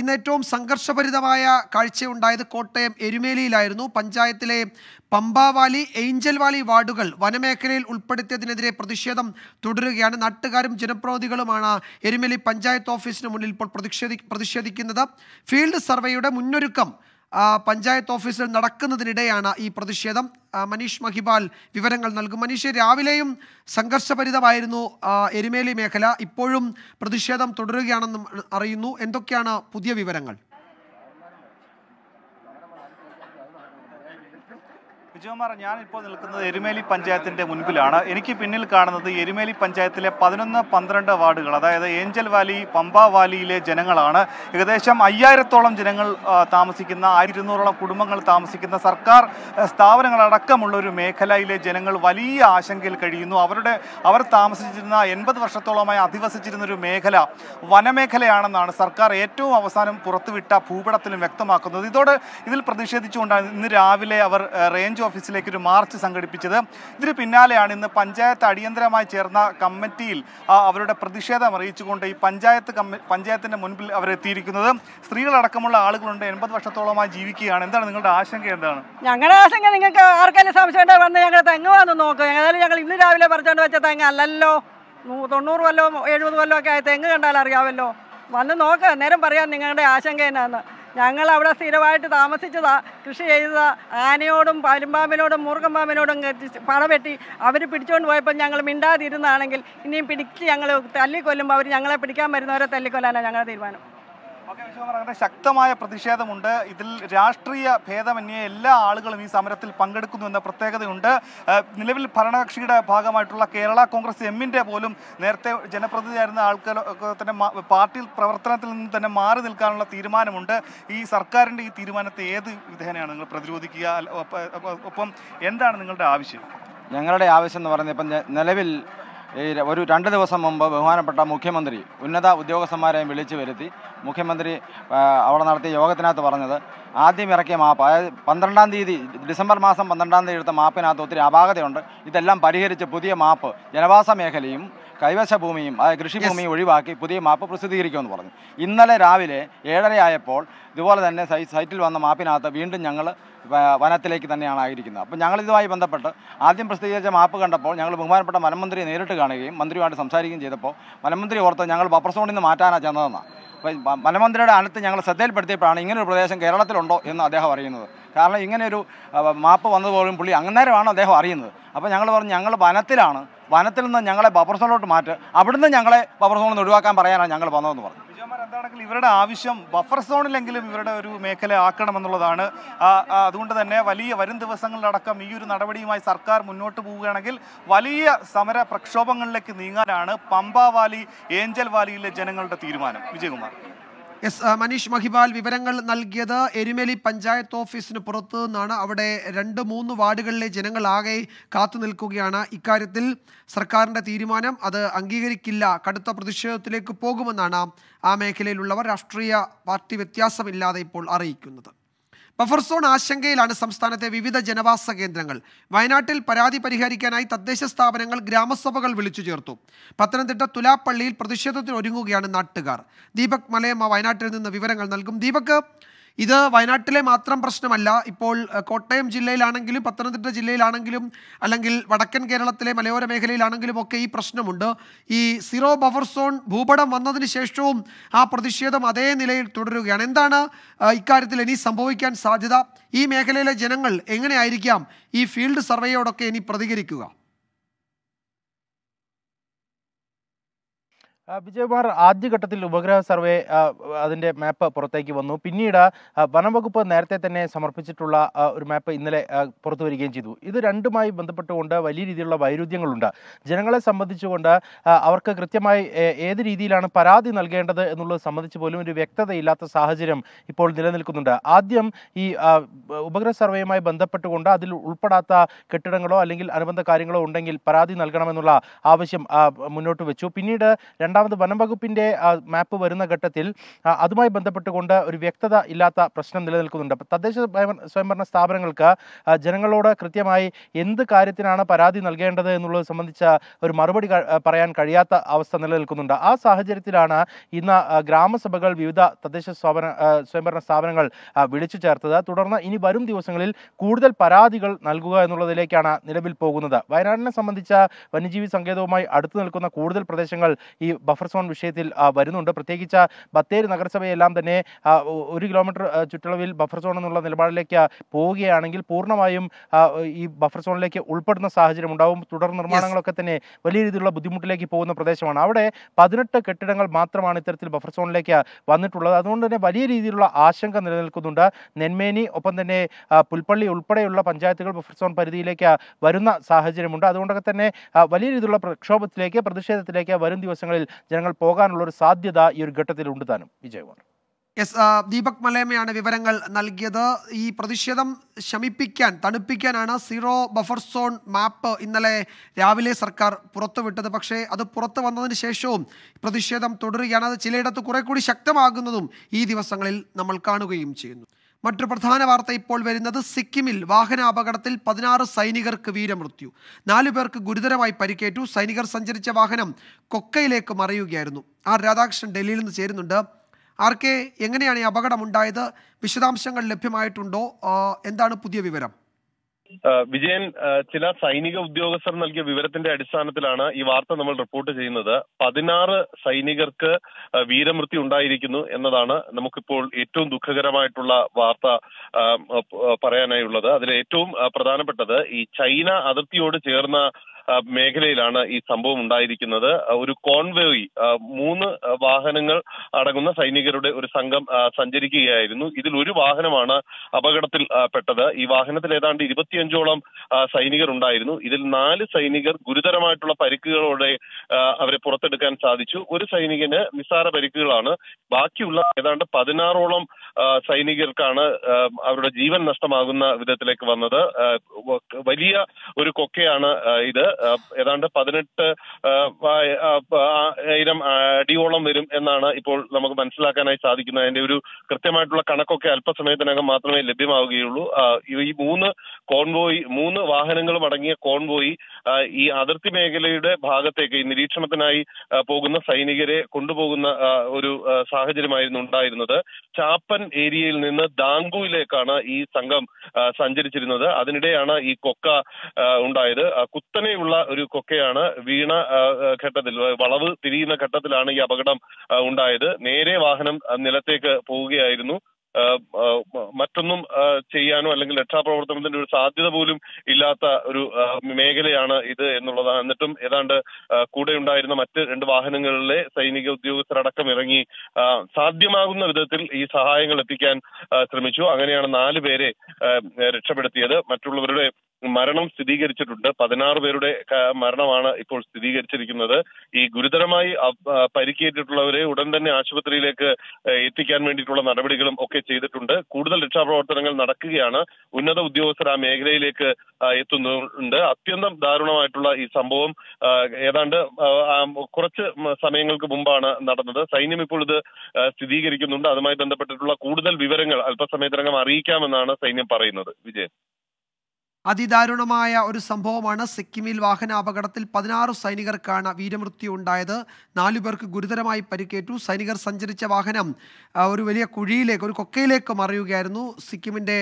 ഇന്ന് ഏറ്റവും സംഘർഷഭരിതമായ കാഴ്ചയുണ്ടായത് കോട്ടയം എരുമേലിയിലായിരുന്നു പഞ്ചായത്തിലെ പമ്പാവാലി ഏഞ്ചൽ വാലി വാർഡുകൾ വനമേഖലയിൽ ഉൾപ്പെടുത്തിയതിനെതിരെ പ്രതിഷേധം തുടരുകയാണ് നാട്ടുകാരും ജനപ്രതിനിധികളുമാണ് എരുമേലി പഞ്ചായത്ത് ഓഫീസിന് മുന്നിൽ ഇപ്പോൾ പ്രതിഷേധി പ്രതിഷേധിക്കുന്നത് ഫീൽഡ് സർവേയുടെ മുന്നൊരുക്കം പഞ്ചായത്ത് ഓഫീസിൽ നടക്കുന്നതിനിടെയാണ് ഈ പ്രതിഷേധം മനീഷ് മഹിബാൽ വിവരങ്ങൾ നൽകും മനീഷ് രാവിലെയും സംഘർഷഭരിതമായിരുന്നു എരുമേലി മേഖല ഇപ്പോഴും പ്രതിഷേധം തുടരുകയാണെന്നും അറിയുന്നു എന്തൊക്കെയാണ് പുതിയ വിവരങ്ങൾ വിജയകുമാർ ഞാൻ ഇപ്പോൾ നിൽക്കുന്നത് എരുമേലി പഞ്ചായത്തിന്റെ മുൻപിലാണ് എനിക്ക് പിന്നിൽ കാണുന്നത് എരുമേലി പഞ്ചായത്തിലെ പതിനൊന്ന് പന്ത്രണ്ട് വാർഡുകൾ അതായത് ഏഞ്ചൽ വാലി പമ്പ വാലിയിലെ ജനങ്ങളാണ് ഏകദേശം അയ്യായിരത്തോളം ജനങ്ങൾ താമസിക്കുന്ന ആയിരൂറോളം കുടുംബങ്ങൾ താമസിക്കുന്ന സർക്കാർ സ്ഥാപനങ്ങളടക്കമുള്ള ഒരു മേഖലയിലെ ജനങ്ങൾ വലിയ ആശങ്കയിൽ കഴിയുന്നു അവരുടെ അവർ താമസിച്ചിരുന്ന എൺപത് വർഷത്തോളമായി അധിവസിച്ചിരുന്ന ഒരു മേഖല വനമേഖലയാണെന്നാണ് സർക്കാർ ഏറ്റവും അവസാനം പുറത്തുവിട്ട ഭൂപടത്തിലും വ്യക്തമാക്കുന്നത് ഇതോടെ ഇതിൽ പ്രതിഷേധിച്ചുകൊണ്ടാണ് ഇന്ന് രാവിലെ അവർ റേഞ്ച് ഓഫീസിലേക്ക് ഒരു മാർച്ച് സംഘടിപ്പിച്ചത് ഇതിന് പിന്നാലെയാണ് ഇന്ന് പഞ്ചായത്ത് അടിയന്തരമായി ചേർന്ന കമ്മിറ്റിയിൽ അവരുടെ പ്രതിഷേധം അറിയിച്ചുകൊണ്ട് ഈ പഞ്ചായത്ത് പഞ്ചായത്തിന്റെ മുൻപിൽ മുൻപിൽ അവരെത്തിയിരിക്കുന്നത് സ്ത്രീകളടക്കമുള്ള ആളുകളുണ്ട് എൺപത് വർഷത്തോളമായി ജീവിക്കുകയാണ് എന്താണ് നിങ്ങളുടെ ആശങ്ക എന്താണ് ഞങ്ങളുടെ ആശങ്ക നിങ്ങൾക്ക് ആർക്കെല്ലാം സംശയം വന്ന് ഞങ്ങൾ തെങ്ങ് വന്ന് നോക്കുക ഏതായാലും ഞങ്ങൾ ഇന്ന് രാവിലെ പറഞ്ഞുകൊണ്ട് വെച്ച തെങ്ങ് അല്ലല്ലോ തൊണ്ണൂറ് കൊല്ലവും എഴുപത് ഒക്കെ ആയ തെങ്ങ് കണ്ടാൽ അറിയാമല്ലോ വന്ന് നോക്കുക നേരം പറയാൻ നിങ്ങളുടെ ആശങ്ക എന്നാന്ന് ഞങ്ങൾ അവിടെ സ്ഥിരമായിട്ട് താമസിച്ചതാ കൃഷി ചെയ്തതാ ആനയോടും പരുമ്പാമ്പിനോടും മുറുകൻ പാമ്പിനോടും പടവെട്ടി അവർ പിടിച്ചുകൊണ്ട് പോയപ്പോൾ ഞങ്ങൾ മിണ്ടാതിരുന്നാണെങ്കിൽ ഇനിയും പിടിച്ച് ഞങ്ങൾ തല്ലിക്കൊല്ലുമ്പോൾ അവർ ഞങ്ങളെ പിടിക്കാൻ വരുന്നവരെ തല്ലിക്കൊല്ലാനാണ് ഞങ്ങളുടെ തീരുമാനം ശക്തമായ പ്രതിഷേധമുണ്ട് ഇതിൽ രാഷ്ട്രീയ ഭേദമന്യേ എല്ലാ ആളുകളും ഈ സമരത്തിൽ പങ്കെടുക്കുന്നു എന്ന പ്രത്യേകതയുണ്ട് നിലവിൽ ഭരണകക്ഷിയുടെ ഭാഗമായിട്ടുള്ള കേരള കോൺഗ്രസ് എമ്മിന്റെ പോലും നേരത്തെ ജനപ്രതിനിധിയായിരുന്ന ആൾക്കാർ തന്നെ പാർട്ടിയിൽ പ്രവർത്തനത്തിൽ നിന്ന് തന്നെ മാറി നിൽക്കാനുള്ള തീരുമാനമുണ്ട് ഈ സർക്കാരിന്റെ ഈ തീരുമാനത്തെ ഏത് വിധേനയാണ് നിങ്ങൾ പ്രതിരോധിക്കുക ഒപ്പം എന്താണ് നിങ്ങളുടെ ആവശ്യം ഞങ്ങളുടെ ആവശ്യം എന്ന് പറയുന്നത് ഇപ്പം നിലവിൽ ഈ ഒരു രണ്ട് ദിവസം മുമ്പ് ബഹുമാനപ്പെട്ട മുഖ്യമന്ത്രി ഉന്നത ഉദ്യോഗസ്ഥന്മാരെയും വിളിച്ചു വരുത്തി മുഖ്യമന്ത്രി അവിടെ നടത്തിയ യോഗത്തിനകത്ത് പറഞ്ഞത് ആദ്യം ഇറക്കിയ മാപ്പ് അതായത് പന്ത്രണ്ടാം തീയതി ഡിസംബർ മാസം പന്ത്രണ്ടാം തീയതി എടുത്ത മാപ്പിനകത്ത് ഒത്തിരി അപാകതയുണ്ട് ഇതെല്ലാം പരിഹരിച്ച് പുതിയ മാപ്പ് ജനവാസ മേഖലയും കൈവശ ഭൂമിയും കൃഷിഭൂമിയും ഒഴിവാക്കി പുതിയ മാപ്പ് പ്രസിദ്ധീകരിക്കുമെന്ന് പറഞ്ഞു ഇന്നലെ രാവിലെ ഏഴരയായപ്പോൾ ഇതുപോലെ തന്നെ സൈറ്റിൽ വന്ന മാപ്പിനകത്ത് വീണ്ടും ഞങ്ങൾ വനത്തിലേക്ക് തന്നെയാണ് ആയിരിക്കുന്നത് അപ്പോൾ ഞങ്ങൾ ഇതുമായി ബന്ധപ്പെട്ട് ആദ്യം പ്രസിദ്ധീകരിച്ച മാപ്പ് കണ്ടപ്പോൾ ഞങ്ങൾ ബഹുമാനപ്പെട്ട വനമന്ത്രിയെ നേരിട്ട് കാണുകയും മന്ത്രിയുമായിട്ട് സംസാരിക്കുകയും ചെയ്തപ്പോൾ വനമന്ത്രി ഓർത്ത് ഞങ്ങൾ ബപ്പർസോണിൽ നിന്ന് മാറ്റാനാണ് ചെന്നതെന്നാണ് അപ്പം വനമന്ത്രിയുടെ അടുത്ത് ഞങ്ങൾ ശ്രദ്ധയിൽപ്പെടുത്തിയപ്പോഴാണ് ഇങ്ങനൊരു പ്രദേശം കേരളത്തിലുണ്ടോ എന്ന് അദ്ദേഹം അറിയുന്നത് കാരണം ഇങ്ങനെയൊരു മാപ്പ് വന്നതുപോലും പുള്ളി അന്നേരമാണ് അദ്ദേഹം അറിയുന്നത് അപ്പോൾ ഞങ്ങൾ പറഞ്ഞു ഞങ്ങൾ വനത്തിലാണ് വനത്തിൽ നിന്ന് ഞങ്ങളെ ബഫർ സോണിലോട്ട് മാറ്റ അവിടുന്ന് ഞങ്ങളെ ബഫർ സോണിൽ നിന്ന് ഒഴിവാക്കാൻ പറയാനാണ് ഞങ്ങൾ വന്നതെന്ന് പറഞ്ഞു എന്താണെങ്കിൽ ഇവരുടെ ആവശ്യം ബഫർ സോണിലെങ്കിലും ഇവരുടെ ഒരു മേഖല ആക്കണമെന്നുള്ളതാണ് അതുകൊണ്ട് തന്നെ വലിയ വരും ദിവസങ്ങളിലടക്കം ഈ ഒരു നടപടിയുമായി സർക്കാർ മുന്നോട്ട് പോവുകയാണെങ്കിൽ വലിയ സമര പ്രക്ഷോഭങ്ങളിലേക്ക് നീങ്ങാനാണ് പമ്പ വാലി ഏഞ്ചൽ വാലിയിലെ ജനങ്ങളുടെ തീരുമാനം വിജയകുമാർ എസ് മനീഷ് മഹിപാൽ വിവരങ്ങൾ നൽകിയത് എരുമേലി പഞ്ചായത്ത് ഓഫീസിന് പുറത്ത് നിന്നാണ് അവിടെ രണ്ട് മൂന്ന് വാർഡുകളിലെ ജനങ്ങൾ ആകെ കാത്തു നിൽക്കുകയാണ് ഇക്കാര്യത്തിൽ സർക്കാരിൻ്റെ തീരുമാനം അത് അംഗീകരിക്കില്ല കടുത്ത പ്രതിഷേധത്തിലേക്ക് പോകുമെന്നാണ് ആ മേഖലയിലുള്ളവർ രാഷ്ട്രീയ പാർട്ടി വ്യത്യാസമില്ലാതെ ഇപ്പോൾ അറിയിക്കുന്നത് സോൺ ആശങ്കയിലാണ് സംസ്ഥാനത്തെ വിവിധ ജനവാസ കേന്ദ്രങ്ങൾ വയനാട്ടിൽ പരാതി പരിഹരിക്കാനായി തദ്ദേശ സ്ഥാപനങ്ങൾ ഗ്രാമസഭകൾ വിളിച്ചു ചേർത്തു പത്തനംതിട്ട തുലാപ്പള്ളിയിൽ ഒരുങ്ങുകയാണ് നാട്ടുകാർ ദീപക് മലയമ്മ വയനാട്ടിൽ നിന്ന് വിവരങ്ങൾ നൽകും ദീപക് ഇത് വയനാട്ടിലെ മാത്രം പ്രശ്നമല്ല ഇപ്പോൾ കോട്ടയം ജില്ലയിലാണെങ്കിലും പത്തനംതിട്ട ജില്ലയിലാണെങ്കിലും അല്ലെങ്കിൽ വടക്കൻ കേരളത്തിലെ മലയോര മേഖലയിലാണെങ്കിലും ഒക്കെ ഈ പ്രശ്നമുണ്ട് ഈ സീറോ ബഫർ സോൺ ഭൂപടം വന്നതിന് ശേഷവും ആ പ്രതിഷേധം അതേ നിലയിൽ തുടരുകയാണ് എന്താണ് ഇക്കാര്യത്തിൽ ഇനി സംഭവിക്കാൻ സാധ്യത ഈ മേഖലയിലെ ജനങ്ങൾ എങ്ങനെയായിരിക്കാം ഈ ഫീൽഡ് സർവേയോടൊക്കെ ഇനി പ്രതികരിക്കുക വിജയകുമാർ ആദ്യഘട്ടത്തിൽ ഉപഗ്രഹ സർവേ അതിൻ്റെ മാപ്പ് പുറത്തേക്ക് വന്നു പിന്നീട് വനംവകുപ്പ് നേരത്തെ തന്നെ സമർപ്പിച്ചിട്ടുള്ള ഒരു മാപ്പ് ഇന്നലെ പുറത്തു വരികയും ചെയ്തു ഇത് രണ്ടുമായി ബന്ധപ്പെട്ടുകൊണ്ട് വലിയ രീതിയിലുള്ള വൈരുദ്ധ്യങ്ങളുണ്ട് ജനങ്ങളെ സംബന്ധിച്ചുകൊണ്ട് അവർക്ക് കൃത്യമായി ഏത് രീതിയിലാണ് പരാതി നൽകേണ്ടത് എന്നുള്ളത് സംബന്ധിച്ച് പോലും ഒരു വ്യക്തതയില്ലാത്ത സാഹചര്യം ഇപ്പോൾ നിലനിൽക്കുന്നുണ്ട് ആദ്യം ഈ ഉപഗ്രഹ സർവേയുമായി ബന്ധപ്പെട്ടുകൊണ്ട് അതിൽ ഉൾപ്പെടാത്ത കെട്ടിടങ്ങളോ അല്ലെങ്കിൽ അനുബന്ധ കാര്യങ്ങളോ ഉണ്ടെങ്കിൽ പരാതി നൽകണമെന്നുള്ള ആവശ്യം മുന്നോട്ട് വെച്ചു പിന്നീട് രണ്ടാമത് വനം മാപ്പ് വരുന്ന ഘട്ടത്തിൽ അതുമായി ബന്ധപ്പെട്ടുകൊണ്ട് ഒരു വ്യക്തത ഇല്ലാത്ത പ്രശ്നം നിലനിൽക്കുന്നുണ്ട് അപ്പോൾ തദ്ദേശ സ്വയംഭരണ സ്ഥാപനങ്ങൾക്ക് ജനങ്ങളോട് കൃത്യമായി എന്ത് കാര്യത്തിനാണ് പരാതി നൽകേണ്ടത് എന്നുള്ളത് സംബന്ധിച്ച ഒരു മറുപടി പറയാൻ കഴിയാത്ത അവസ്ഥ നിലനിൽക്കുന്നുണ്ട് ആ സാഹചര്യത്തിലാണ് ഇന്ന് ഗ്രാമസഭകൾ വിവിധ തദ്ദേശ സ്ഥാപന സ്വയംഭരണ സ്ഥാപനങ്ങൾ വിളിച്ചു ചേർത്തത് തുടർന്ന് ഇനി വരും ദിവസങ്ങളിൽ കൂടുതൽ പരാതികൾ നൽകുക എന്നുള്ളതിലേക്കാണ് നിലവിൽ പോകുന്നത് വയനാടിനെ സംബന്ധിച്ച വന്യജീവി സങ്കേതവുമായി അടുത്തു നിൽക്കുന്ന കൂടുതൽ പ്രദേശങ്ങൾ ഈ ബഫർ സോൺ വിഷയത്തിൽ വരുന്നുണ്ട് പ്രത്യേകിച്ച് ബത്തേരി നഗരസഭയെല്ലാം തന്നെ ഒരു കിലോമീറ്റർ ചുറ്റളവിൽ ബഫർ സോൺ എന്നുള്ള നിലപാടിലേക്ക് പോവുകയാണെങ്കിൽ പൂർണ്ണമായും ഈ ബഫർ സോണിലേക്ക് ഉൾപ്പെടുന്ന സാഹചര്യം ഉണ്ടാവും തുടർ നിർമ്മാണങ്ങളൊക്കെ തന്നെ വലിയ രീതിയിലുള്ള ബുദ്ധിമുട്ടിലേക്ക് പോകുന്ന പ്രദേശമാണ് അവിടെ പതിനെട്ട് കെട്ടിടങ്ങൾ മാത്രമാണ് ഇത്തരത്തിൽ ബഫർ സോണിലേക്ക് വന്നിട്ടുള്ളത് അതുകൊണ്ട് തന്നെ വലിയ രീതിയിലുള്ള ആശങ്ക നിലനിൽക്കുന്നുണ്ട് നെന്മേനി ഒപ്പം തന്നെ പുൽപ്പള്ളി ഉൾപ്പെടെയുള്ള പഞ്ചായത്തുകൾ ബഫർ സോൺ പരിധിയിലേക്ക് വരുന്ന സാഹചര്യമുണ്ട് അതുകൊണ്ടൊക്കെ തന്നെ വലിയ രീതിയിലുള്ള പ്രക്ഷോഭത്തിലേക്ക് പ്രതിഷേധത്തിലേക്ക് വരും ദിവസങ്ങളിൽ ജനങ്ങൾ പോകാനുള്ള ഒരു സാധ്യത ഈ ഒരു ഘട്ടത്തിൽ ഉണ്ട് താനും വിജയകുമാർ എസ് ദീപക് മലേമയാണ് വിവരങ്ങൾ നൽകിയത് ഈ പ്രതിഷേധം ശമിപ്പിക്കാൻ തണുപ്പിക്കാനാണ് സീറോ ബഫർ സോൺ മാപ്പ് ഇന്നലെ രാവിലെ സർക്കാർ പുറത്തുവിട്ടത് പക്ഷേ അത് പുറത്തു വന്നതിന് ശേഷവും പ്രതിഷേധം തുടരുകയാണ് അത് ചിലയിടത്ത് കുറെ കൂടി ശക്തമാകുന്നതും ഈ ദിവസങ്ങളിൽ നമ്മൾ കാണുകയും ചെയ്യുന്നു മറ്റൊരു പ്രധാന വാർത്ത ഇപ്പോൾ വരുന്നത് സിക്കിമിൽ വാഹനാപകടത്തിൽ പതിനാറ് സൈനികർക്ക് വീരമൃത്യു നാലു പേർക്ക് ഗുരുതരമായി പരിക്കേറ്റു സൈനികർ സഞ്ചരിച്ച വാഹനം കൊക്കയിലേക്ക് മറിയുകയായിരുന്നു ആർ രാധാകൃഷ്ണൻ ഡൽഹിയിൽ നിന്ന് ചേരുന്നുണ്ട് ആർ കെ എങ്ങനെയാണ് ഈ അപകടം ഉണ്ടായത് വിശദാംശങ്ങൾ ലഭ്യമായിട്ടുണ്ടോ എന്താണ് പുതിയ വിവരം വിജയൻ ചില സൈനിക ഉദ്യോഗസ്ഥർ നൽകിയ വിവരത്തിന്റെ അടിസ്ഥാനത്തിലാണ് ഈ വാർത്ത നമ്മൾ റിപ്പോർട്ട് ചെയ്യുന്നത് പതിനാറ് സൈനികർക്ക് വീരമൃത്യു ഉണ്ടായിരിക്കുന്നു എന്നതാണ് നമുക്കിപ്പോൾ ഏറ്റവും ദുഃഖകരമായിട്ടുള്ള വാർത്ത പറയാനായുള്ളത് അതിൽ ഏറ്റവും പ്രധാനപ്പെട്ടത് ഈ ചൈന അതിർത്തിയോട് ചേർന്ന മേഖലയിലാണ് ഈ സംഭവം ഉണ്ടായിരിക്കുന്നത് ഒരു കോൺവേയി മൂന്ന് വാഹനങ്ങൾ അടങ്ങുന്ന സൈനികരുടെ ഒരു സംഘം സഞ്ചരിക്കുകയായിരുന്നു ഇതിൽ ഒരു വാഹനമാണ് അപകടത്തിൽ പെട്ടത് ഈ വാഹനത്തിൽ ഏതാണ്ട് ഇരുപത്തിയഞ്ചോളം സൈനികർ ഉണ്ടായിരുന്നു ഇതിൽ നാല് സൈനികർ ഗുരുതരമായിട്ടുള്ള പരിക്കുകളോടെ അവരെ പുറത്തെടുക്കാൻ സാധിച്ചു ഒരു സൈനികന് നിസ്സാര പരിക്കുകളാണ് ബാക്കിയുള്ള ഏതാണ്ട് പതിനാറോളം സൈനികർക്കാണ് അവരുടെ ജീവൻ നഷ്ടമാകുന്ന വിധത്തിലേക്ക് വന്നത് വലിയ ഒരു കൊക്കയാണ് ഇത് ഏതാണ്ട് പതിനെട്ട് ആയിരം അടിയോളം വരും എന്നാണ് ഇപ്പോൾ നമുക്ക് മനസ്സിലാക്കാനായി സാധിക്കുന്നത് അതിന്റെ ഒരു കൃത്യമായിട്ടുള്ള കണക്കൊക്കെ അല്പസമയത്തിനകം മാത്രമേ ലഭ്യമാവുകയുള്ളൂ ഈ മൂന്ന് കോൺവോയി മൂന്ന് വാഹനങ്ങളും അടങ്ങിയ കോൺവോയി ഈ അതിർത്തി മേഖലയുടെ ഭാഗത്തേക്ക് ഈ നിരീക്ഷണത്തിനായി പോകുന്ന സൈനികരെ കൊണ്ടുപോകുന്ന ഒരു സാഹചര്യമായിരുന്നു ഉണ്ടായിരുന്നത് ചാപ്പൻ ഏരിയയിൽ നിന്ന് ദാങ്കുയിലേക്കാണ് ഈ സംഘം സഞ്ചരിച്ചിരുന്നത് അതിനിടെയാണ് ഈ കൊക്ക ഉണ്ടായത് കുത്തനെയുള്ള ഒരു കൊക്കയാണ് വീണ ഘട്ടത്തിൽ വളവ് തിരിയുന്ന ഘട്ടത്തിലാണ് ഈ അപകടം ഉണ്ടായത് നേരെ വാഹനം നിലത്തേക്ക് പോവുകയായിരുന്നു മറ്റൊന്നും ചെയ്യാനോ അല്ലെങ്കിൽ രക്ഷാപ്രവർത്തനത്തിന്റെ ഒരു സാധ്യത പോലും ഇല്ലാത്ത ഒരു മേഖലയാണ് ഇത് എന്നുള്ളതാണ് എന്നിട്ടും ഏതാണ്ട് കൂടെ ഉണ്ടായിരുന്ന മറ്റ് രണ്ട് വാഹനങ്ങളിലെ സൈനിക ഉദ്യോഗസ്ഥരടക്കം ഇറങ്ങി സാധ്യമാകുന്ന വിധത്തിൽ ഈ സഹായങ്ങൾ എത്തിക്കാൻ ശ്രമിച്ചു അങ്ങനെയാണ് നാല് പേരെ രക്ഷപ്പെടുത്തിയത് മറ്റുള്ളവരുടെ മരണം സ്ഥിരീകരിച്ചിട്ടുണ്ട് പതിനാറ് പേരുടെ മരണമാണ് ഇപ്പോൾ സ്ഥിരീകരിച്ചിരിക്കുന്നത് ഈ ഗുരുതരമായി പരിക്കേറ്റിട്ടുള്ളവരെ ഉടൻ തന്നെ ആശുപത്രിയിലേക്ക് എത്തിക്കാൻ വേണ്ടിയിട്ടുള്ള നടപടികളും ഒക്കെ ചെയ്തിട്ടുണ്ട് കൂടുതൽ രക്ഷാപ്രവർത്തനങ്ങൾ നടക്കുകയാണ് ഉന്നത ഉദ്യോഗസ്ഥർ ആ മേഖലയിലേക്ക് എത്തുന്നുണ്ട് അത്യന്തം ദാരുണമായിട്ടുള്ള ഈ സംഭവം ഏതാണ്ട് കുറച്ച് സമയങ്ങൾക്ക് മുമ്പാണ് നടന്നത് സൈന്യം ഇപ്പോൾ ഇത് സ്ഥിരീകരിക്കുന്നുണ്ട് അതുമായി ബന്ധപ്പെട്ടിട്ടുള്ള കൂടുതൽ വിവരങ്ങൾ അല്പസമയത്തിനകം അറിയിക്കാമെന്നാണ് സൈന്യം പറയുന്നത് വിജയൻ അതിദാരുണമായ ഒരു സംഭവമാണ് സിക്കിമിൽ വാഹനാപകടത്തിൽ പതിനാറ് സൈനികർക്കാണ് വീരമൃത്യു ഉണ്ടായത് നാലു പേർക്ക് ഗുരുതരമായി പരിക്കേറ്റു സൈനികർ സഞ്ചരിച്ച വാഹനം ഒരു വലിയ കുഴിയിലേക്ക് ഒരു കൊക്കയിലേക്ക് മറിയുകയായിരുന്നു സിക്കിമിൻ്റെ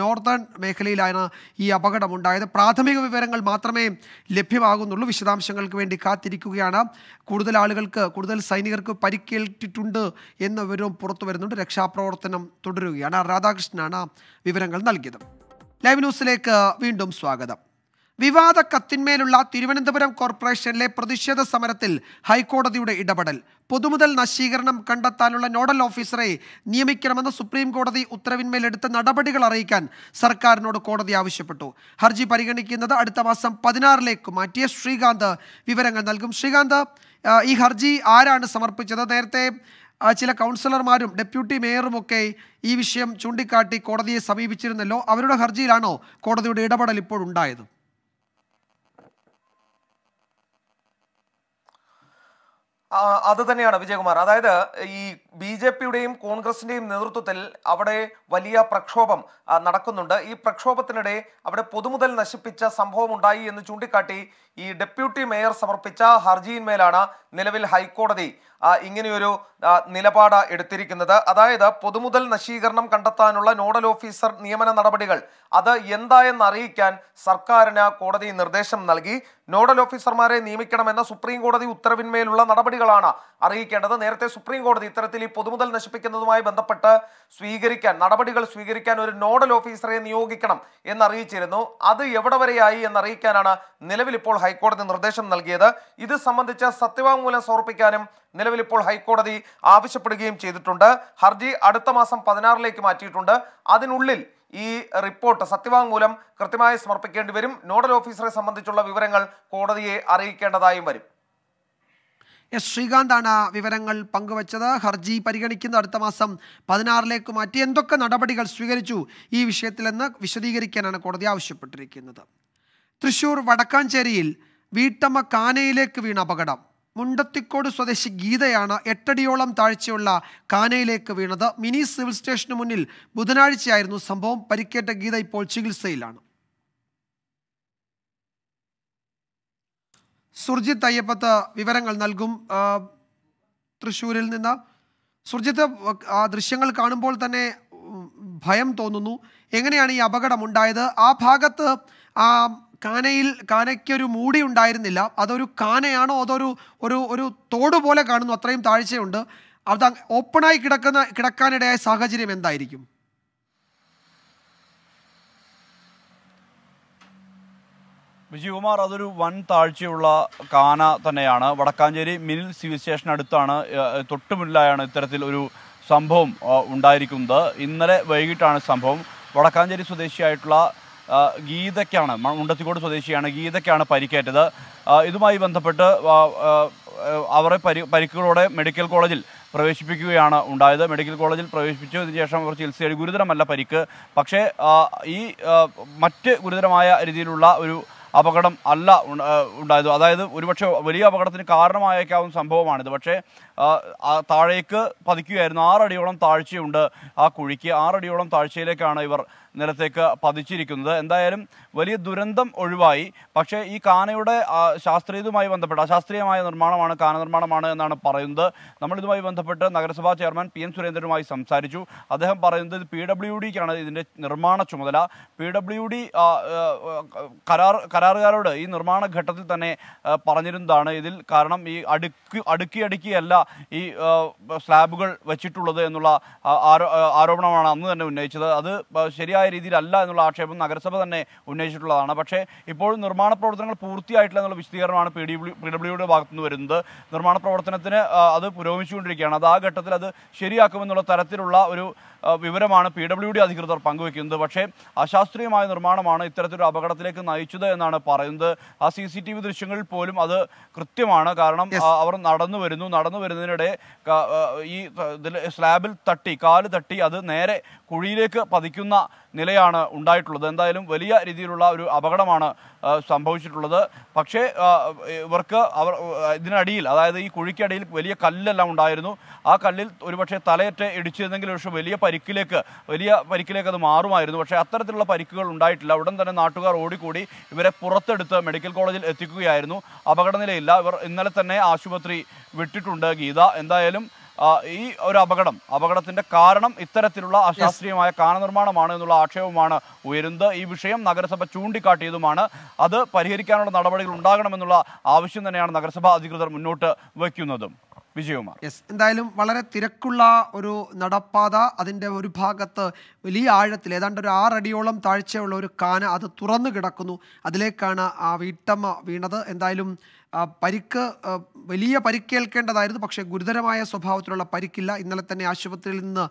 നോർത്തേൺ മേഖലയിലാണ് ഈ അപകടം ഉണ്ടായത് പ്രാഥമിക വിവരങ്ങൾ മാത്രമേ ലഭ്യമാകുന്നുള്ളൂ വിശദാംശങ്ങൾക്ക് വേണ്ടി കാത്തിരിക്കുകയാണ് കൂടുതൽ ആളുകൾക്ക് കൂടുതൽ സൈനികർക്ക് പരിക്കേറ്റിട്ടുണ്ട് എന്ന വിവരവും പുറത്തു വരുന്നുണ്ട് രക്ഷാപ്രവർത്തനം തുടരുകയാണ് രാധാകൃഷ്ണനാണ് വിവരങ്ങൾ നൽകിയത് ലൈവ് ന്യൂസിലേക്ക് വീണ്ടും സ്വാഗതം വിവാദ കത്തിന്മേലുള്ള തിരുവനന്തപുരം കോർപ്പറേഷനിലെ പ്രതിഷേധ സമരത്തിൽ ഹൈക്കോടതിയുടെ ഇടപെടൽ പൊതുമുതൽ നശീകരണം കണ്ടെത്താനുള്ള നോഡൽ ഓഫീസറെ നിയമിക്കണമെന്ന് സുപ്രീം കോടതി ഉത്തരവിന്മേൽ എടുത്ത നടപടികൾ അറിയിക്കാൻ സർക്കാരിനോട് കോടതി ആവശ്യപ്പെട്ടു ഹർജി പരിഗണിക്കുന്നത് അടുത്ത മാസം പതിനാറിലേക്ക് മാറ്റിയ ശ്രീകാന്ത് വിവരങ്ങൾ നൽകും ശ്രീകാന്ത് ഈ ഹർജി ആരാണ് സമർപ്പിച്ചത് നേരത്തെ ചില കൗൺസിലർമാരും ഡെപ്യൂട്ടി ഒക്കെ ഈ വിഷയം ചൂണ്ടിക്കാട്ടി കോടതിയെ സമീപിച്ചിരുന്നല്ലോ അവരുടെ ഹർജിയിലാണോ കോടതിയുടെ ഇടപെടൽ ഉണ്ടായത് അത് തന്നെയാണ് വിജയകുമാർ അതായത് ഈ ബി ജെ പിയുടെയും കോൺഗ്രസിന്റെയും നേതൃത്വത്തിൽ അവിടെ വലിയ പ്രക്ഷോഭം നടക്കുന്നുണ്ട് ഈ പ്രക്ഷോഭത്തിനിടെ അവിടെ പൊതുമുതൽ നശിപ്പിച്ച സംഭവം ഉണ്ടായി എന്ന് ചൂണ്ടിക്കാട്ടി ഈ ഡെപ്യൂട്ടി മേയർ സമർപ്പിച്ച ഹർജിയിന്മേലാണ് നിലവിൽ ഹൈക്കോടതി ഇങ്ങനെയൊരു നിലപാട് എടുത്തിരിക്കുന്നത് അതായത് പൊതുമുതൽ നശീകരണം കണ്ടെത്താനുള്ള നോഡൽ ഓഫീസർ നിയമന നടപടികൾ അത് എന്തായെന്ന് അറിയിക്കാൻ സർക്കാരിന് കോടതി നിർദ്ദേശം നൽകി നോഡൽ ഓഫീസർമാരെ നിയമിക്കണമെന്ന സുപ്രീം കോടതി ഉത്തരവിന്മേലുള്ള നടപടികളാണ് അറിയിക്കേണ്ടത് നേരത്തെ സുപ്രീം കോടതി ഇത്തരത്തിൽ ഈ പൊതുമുതൽ നശിപ്പിക്കുന്നതുമായി ബന്ധപ്പെട്ട് സ്വീകരിക്കാൻ നടപടികൾ സ്വീകരിക്കാൻ ഒരു നോഡൽ ഓഫീസറെ നിയോഗിക്കണം എന്നറിയിച്ചിരുന്നു അത് എവിടെ വരെയായി എന്നറിയിക്കാനാണ് നിലവിൽ ഇപ്പോൾ ഹൈക്കോടതി നിർദ്ദേശം നൽകിയത് ഇത് സംബന്ധിച്ച് സത്യവാങ്മൂലം സമർപ്പിക്കാനും നിലവിൽ ഇപ്പോൾ ഹൈക്കോടതി ആവശ്യപ്പെടുകയും ചെയ്തിട്ടുണ്ട് ഹർജി അടുത്ത മാസം പതിനാറിലേക്ക് മാറ്റിയിട്ടുണ്ട് അതിനുള്ളിൽ ഈ റിപ്പോർട്ട് സത്യവാങ്മൂലം കൃത്യമായി സമർപ്പിക്കേണ്ടി വരും നോഡൽ ഓഫീസറെ സംബന്ധിച്ചുള്ള വിവരങ്ങൾ കോടതിയെ അറിയിക്കേണ്ടതായും വരും എസ് ശ്രീകാന്താണ് വിവരങ്ങൾ പങ്കുവച്ചത് ഹർജി പരിഗണിക്കുന്ന അടുത്ത മാസം പതിനാറിലേക്ക് മാറ്റി എന്തൊക്കെ നടപടികൾ സ്വീകരിച്ചു ഈ വിഷയത്തിലെന്ന് വിശദീകരിക്കാനാണ് കോടതി ആവശ്യപ്പെട്ടിരിക്കുന്നത് തൃശൂർ വടക്കാഞ്ചേരിയിൽ വീട്ടമ്മ കാനയിലേക്ക് വീണ അപകടം മുണ്ടത്തിക്കോട് സ്വദേശി ഗീതയാണ് എട്ടടിയോളം താഴ്ചയുള്ള കാനയിലേക്ക് വീണത് മിനി സിവിൽ സ്റ്റേഷന് മുന്നിൽ ബുധനാഴ്ചയായിരുന്നു സംഭവം പരിക്കേറ്റ ഗീത ഇപ്പോൾ ചികിത്സയിലാണ് സുർജിത്ത് അയ്യപ്പത്ത് വിവരങ്ങൾ നൽകും തൃശ്ശൂരിൽ നിന്ന് സുർജിത്ത് ആ ദൃശ്യങ്ങൾ കാണുമ്പോൾ തന്നെ ഭയം തോന്നുന്നു എങ്ങനെയാണ് ഈ അപകടം ഉണ്ടായത് ആ ഭാഗത്ത് ആ കാനയിൽ കാനയ്ക്കൊരു മൂടി ഉണ്ടായിരുന്നില്ല അതൊരു കാനയാണോ അതൊരു ഒരു ഒരു തോട് പോലെ കാണുന്നു അത്രയും താഴ്ചയുണ്ട് അത് ഓപ്പണായി കിടക്കുന്ന കിടക്കാനിടയായ സാഹചര്യം എന്തായിരിക്കും വിജയകുമാർ അതൊരു വൻ താഴ്ചയുള്ള കാന തന്നെയാണ് വടക്കാഞ്ചേരി മിനിൽ സിവിൽ സ്റ്റേഷൻ അടുത്താണ് തൊട്ടുമില്ലായാണ് ഇത്തരത്തിൽ ഒരു സംഭവം ഉണ്ടായിരിക്കുന്നത് ഇന്നലെ വൈകിട്ടാണ് സംഭവം വടക്കാഞ്ചേരി സ്വദേശിയായിട്ടുള്ള ഗീതയ്ക്കാണ് മുണ്ടത്തിക്കോട് സ്വദേശിയാണ് ഗീതയ്ക്കാണ് പരിക്കേറ്റത് ഇതുമായി ബന്ധപ്പെട്ട് അവരെ പരി പരിക്കുകളോടെ മെഡിക്കൽ കോളേജിൽ പ്രവേശിപ്പിക്കുകയാണ് ഉണ്ടായത് മെഡിക്കൽ കോളേജിൽ പ്രവേശിപ്പിച്ചതിന് ശേഷം അവർ ചികിത്സയായി ഗുരുതരമല്ല പരിക്ക് പക്ഷേ ഈ മറ്റ് ഗുരുതരമായ രീതിയിലുള്ള ഒരു അപകടം അല്ല ഉണ്ടായത് അതായത് ഒരുപക്ഷെ വലിയ അപകടത്തിന് കാരണമായേക്കാവുന്ന സംഭവമാണിത് പക്ഷേ താഴേക്ക് പതിക്കുകയായിരുന്നു ആറടിയോളം താഴ്ചയുണ്ട് ആ കുഴിക്ക് ആറടിയോളം താഴ്ചയിലേക്കാണ് ഇവർ നിലത്തേക്ക് പതിച്ചിരിക്കുന്നത് എന്തായാലും വലിയ ദുരന്തം ഒഴിവായി പക്ഷേ ഈ കാനയുടെ ശാസ്ത്രീയതുമായി ബന്ധപ്പെട്ട് അശാസ്ത്രീയമായ നിർമ്മാണമാണ് കാന നിർമ്മാണമാണ് എന്നാണ് പറയുന്നത് നമ്മളിതുമായി ബന്ധപ്പെട്ട് നഗരസഭാ ചെയർമാൻ പി എൻ സുരേന്ദ്രനുമായി സംസാരിച്ചു അദ്ദേഹം പറയുന്നത് ഇത് പി ഡബ്ല്യു ഡിക്കാണ് ഇതിൻ്റെ നിർമ്മാണ ചുമതല പി ഡബ്ല്യു ഡി കരാർ കരാറുകാരോട് ഈ നിർമ്മാണ ഘട്ടത്തിൽ തന്നെ പറഞ്ഞിരുന്നതാണ് ഇതിൽ കാരണം ഈ അടുക്കി അടുക്കി അടുക്കിയല്ല ഈ സ്ലാബുകൾ വച്ചിട്ടുള്ളത് എന്നുള്ള ആരോപണമാണ് അന്ന് തന്നെ ഉന്നയിച്ചത് അത് ശരിയായ ശരിയായ രീതിയിലല്ല എന്നുള്ള ആക്ഷേപം നഗരസഭ തന്നെ ഉന്നയിച്ചിട്ടുള്ളതാണ് പക്ഷേ ഇപ്പോൾ നിർമ്മാണ പ്രവർത്തനങ്ങൾ പൂർത്തിയായിട്ടില്ല എന്നുള്ള വിശദീകരണമാണ് പി ഡി പി ഡബ്ല്യുയുടെ ഭാഗത്തുനിന്ന് വരുന്നത് നിർമ്മാണ പ്രവർത്തനത്തിന് അത് പുരോഗമിച്ചുകൊണ്ടിരിക്കുകയാണ് അത് ആ ഘട്ടത്തിൽ അത് ശരിയാക്കുമെന്നുള്ള തരത്തിലുള്ള ഒരു വിവരമാണ് പി ഡബ്ല്യു ഡി അധികൃതർ പങ്കുവയ്ക്കുന്നത് പക്ഷേ അശാസ്ത്രീയമായ നിർമ്മാണമാണ് ഇത്തരത്തിലൊരു അപകടത്തിലേക്ക് നയിച്ചത് എന്നാണ് പറയുന്നത് ആ സി സി ടി വി ദൃശ്യങ്ങളിൽ പോലും അത് കൃത്യമാണ് കാരണം അവർ നടന്നു വരുന്നു നടന്നു വരുന്നതിനിടെ ഈ സ്ലാബിൽ തട്ടി കാല് തട്ടി അത് നേരെ കുഴിയിലേക്ക് പതിക്കുന്ന നിലയാണ് ഉണ്ടായിട്ടുള്ളത് എന്തായാലും വലിയ രീതിയിലുള്ള ഒരു അപകടമാണ് സംഭവിച്ചിട്ടുള്ളത് പക്ഷേ ഇവർക്ക് അവർ ഇതിനടിയിൽ അതായത് ഈ കുഴിക്കടിയിൽ വലിയ കല്ലെല്ലാം ഉണ്ടായിരുന്നു ആ കല്ലിൽ ഒരുപക്ഷെ തലയേറ്റ് ഇടിച്ചിരുന്നെങ്കിൽ പക്ഷേ വലിയ പരിക്കിലേക്ക് വലിയ പരിക്കിലേക്ക് അത് മാറുമായിരുന്നു പക്ഷേ അത്തരത്തിലുള്ള പരിക്കുകൾ ഉണ്ടായിട്ടില്ല ഉടൻ തന്നെ നാട്ടുകാർ ഓടിക്കൂടി ഇവരെ പുറത്തെടുത്ത് മെഡിക്കൽ കോളേജിൽ എത്തിക്കുകയായിരുന്നു അപകടനിലയില്ല ഇവർ ഇന്നലെ തന്നെ ആശുപത്രി വിട്ടിട്ടുണ്ട് ഗീത എന്തായാലും ഈ ഒരു അപകടം അപകടത്തിന്റെ കാരണം ഇത്തരത്തിലുള്ള അശാസ്ത്രീയമായ കാനനിർമ്മാണമാണ് എന്നുള്ള ആക്ഷേപമാണ് ഉയരുന്നത് ഈ വിഷയം നഗരസഭ ചൂണ്ടിക്കാട്ടിയതുമാണ് അത് പരിഹരിക്കാനുള്ള നടപടികൾ ഉണ്ടാകണമെന്നുള്ള ആവശ്യം തന്നെയാണ് നഗരസഭാ അധികൃതർ മുന്നോട്ട് വയ്ക്കുന്നതും വിജയകുമാർ യെസ് എന്തായാലും വളരെ തിരക്കുള്ള ഒരു നടപ്പാത അതിൻ്റെ ഒരു ഭാഗത്ത് വലിയ ആഴത്തിൽ ഏതാണ്ട് ഒരു ആറടിയോളം താഴ്ചയുള്ള ഒരു കാന അത് തുറന്നു കിടക്കുന്നു അതിലേക്കാണ് ആ വീട്ടമ്മ വീണത് എന്തായാലും പരിക്ക് വലിയ പരിക്കേൽക്കേണ്ടതായിരുന്നു പക്ഷേ ഗുരുതരമായ സ്വഭാവത്തിലുള്ള പരിക്കില്ല ഇന്നലെ തന്നെ ആശുപത്രിയിൽ നിന്ന്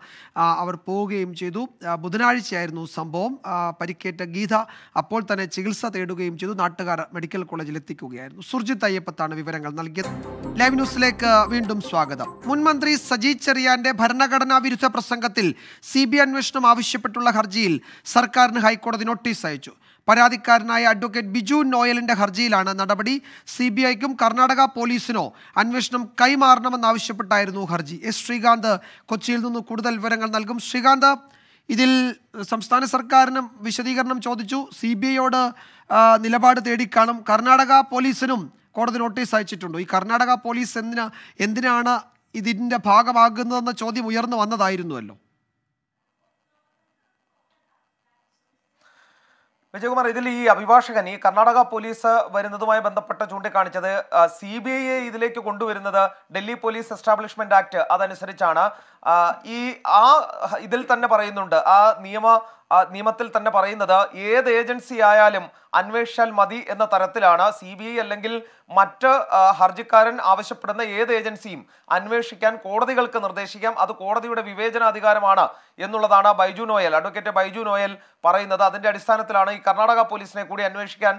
അവർ പോവുകയും ചെയ്തു ബുധനാഴ്ചയായിരുന്നു സംഭവം പരിക്കേറ്റ ഗീത അപ്പോൾ തന്നെ ചികിത്സ തേടുകയും ചെയ്തു നാട്ടുകാർ മെഡിക്കൽ കോളേജിൽ എത്തിക്കുകയായിരുന്നു സുർജിത് അയ്യപ്പത്താണ് വിവരങ്ങൾ നൽകിയത് ലൈവ് ന്യൂസിലേക്ക് വീണ്ടും സ്വാഗതം മുൻമന്ത്രി സജി ചെറിയാന്റെ ഭരണഘടനാ വിരുദ്ധ പ്രസംഗത്തിൽ സി ബി അന്വേഷണം ആവശ്യപ്പെട്ടുള്ള ഹർജിയിൽ സർക്കാരിന് ഹൈക്കോടതി നോട്ടീസ് അയച്ചു പരാതിക്കാരനായ അഡ്വക്കേറ്റ് ബിജു നോയലിന്റെ ഹർജിയിലാണ് നടപടി സി ബി ഐക്കും കർണാടക പോലീസിനോ അന്വേഷണം കൈമാറണമെന്നാവശ്യപ്പെട്ടായിരുന്നു ഹർജി എസ് ശ്രീകാന്ത് കൊച്ചിയിൽ നിന്ന് കൂടുതൽ വിവരങ്ങൾ നൽകും ശ്രീകാന്ത് ഇതിൽ സംസ്ഥാന സർക്കാരിനും വിശദീകരണം ചോദിച്ചു സി ബി ഐയോട് നിലപാട് തേടിക്കാണും കർണാടക പോലീസിനും കോടതി നോട്ടീസ് അയച്ചിട്ടുണ്ടോ ഈ കർണാടക പോലീസ് എന്തിനാ എന്തിനാണ് ഇതിൻ്റെ ഭാഗമാകുന്നതെന്ന ചോദ്യം ഉയർന്നു വന്നതായിരുന്നുവല്ലോ വിജയകുമാർ ഇതിൽ ഈ അഭിഭാഷകൻ ഈ കർണാടക പോലീസ് വരുന്നതുമായി ബന്ധപ്പെട്ട ചൂണ്ടിക്കാണിച്ചത് സി ബി ഐയെ ഇതിലേക്ക് കൊണ്ടുവരുന്നത് ഡൽഹി പോലീസ് എസ്റ്റാബ്ലിഷ്മെന്റ് ആക്ട് അതനുസരിച്ചാണ് ഈ ആ ഇതിൽ തന്നെ പറയുന്നുണ്ട് ആ നിയമ നിയമത്തിൽ തന്നെ പറയുന്നത് ഏത് ഏജൻസി ആയാലും അന്വേഷിച്ചാൽ മതി എന്ന തരത്തിലാണ് സി ബി ഐ അല്ലെങ്കിൽ മറ്റ് ഹർജിക്കാരൻ ആവശ്യപ്പെടുന്ന ഏത് ഏജൻസിയും അന്വേഷിക്കാൻ കോടതികൾക്ക് നിർദ്ദേശിക്കാം അത് കോടതിയുടെ വിവേചനാധികാരമാണ് എന്നുള്ളതാണ് ബൈജു നോയൽ അഡ്വക്കേറ്റ് ബൈജു നോയൽ പറയുന്നത് അതിന്റെ അടിസ്ഥാനത്തിലാണ് ഈ കർണാടക പോലീസിനെ കൂടി അന്വേഷിക്കാൻ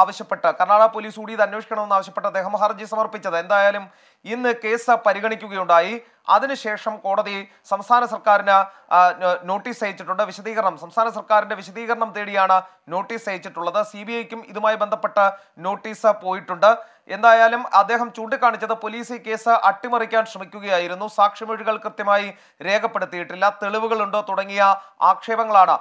ആവശ്യപ്പെട്ട് കർണാടക പോലീസ് കൂടി ഇത് അന്വേഷിക്കണമെന്ന് ആവശ്യപ്പെട്ട് അദ്ദേഹം ഹർജി സമർപ്പിച്ചത് എന്തായാലും ഇന്ന് കേസ് പരിഗണിക്കുകയുണ്ടായി അതിനുശേഷം കോടതി സംസ്ഥാന സർക്കാരിന് നോട്ടീസ് അയച്ചിട്ടുണ്ട് വിശദീകരണം സംസ്ഥാന സർക്കാരിന്റെ വിശദീകരണം തേടിയാണ് നോട്ടീസ് അയച്ചിട്ടുള്ളത് സി ബി ഐക്കും ഇതുമായി ബന്ധപ്പെട്ട് നോട്ടീസ് പോയിട്ടുണ്ട് എന്തായാലും അദ്ദേഹം ചൂണ്ടിക്കാണിച്ചത് പോലീസ് ഈ കേസ് അട്ടിമറിക്കാൻ ശ്രമിക്കുകയായിരുന്നു സാക്ഷിമൊഴികൾ കൃത്യമായി രേഖപ്പെടുത്തിയിട്ടില്ല തെളിവുകളുണ്ടോ തുടങ്ങിയ ആക്ഷേപങ്ങളാണ്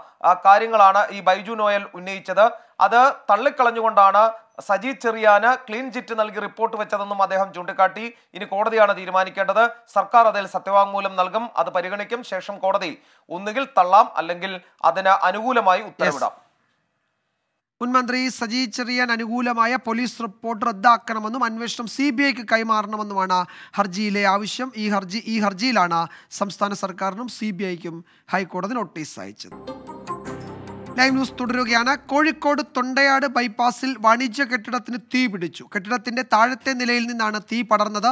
കാര്യങ്ങളാണ് ഈ ബൈജു നോയൽ ഉന്നയിച്ചത് അത് തള്ളിക്കളഞ്ഞുകൊണ്ടാണ് സജി ചെറിയാന് ക്ലീൻ ചിറ്റ് നൽകി റിപ്പോർട്ട് വെച്ചതെന്നും അദ്ദേഹം ചൂണ്ടിക്കാട്ടി ഇനി കോടതിയാണ് തീരുമാനിക്കേണ്ടത് സർക്കാർ അതിൽ സത്യവാങ്മൂലം നൽകും അത് പരിഗണിക്കും ശേഷം കോടതി ഒന്നുകിൽ തള്ളാം അല്ലെങ്കിൽ അതിന് അനുകൂലമായി ഉത്തരവിടാം മുൻമന്ത്രി സജി ചെറിയാൻ അനുകൂലമായ പോലീസ് റിപ്പോർട്ട് റദ്ദാക്കണമെന്നും അന്വേഷണം സി ബി ഐക്ക് കൈമാറണമെന്നുമാണ് ഹർജിയിലെ ആവശ്യം ഈ ഹർജി ഈ ഹർജിയിലാണ് സംസ്ഥാന സർക്കാരിനും സി ബി ഐക്കും ഹൈക്കോടതി നോട്ടീസ് അയച്ചത് ലൈവ് ന്യൂസ് തുടരുകയാണ് കോഴിക്കോട് തൊണ്ടയാട് ബൈപ്പാസിൽ വാണിജ്യ കെട്ടിടത്തിന് തീ പിടിച്ചു കെട്ടിടത്തിന്റെ താഴത്തെ നിലയിൽ നിന്നാണ് തീ പടർന്നത്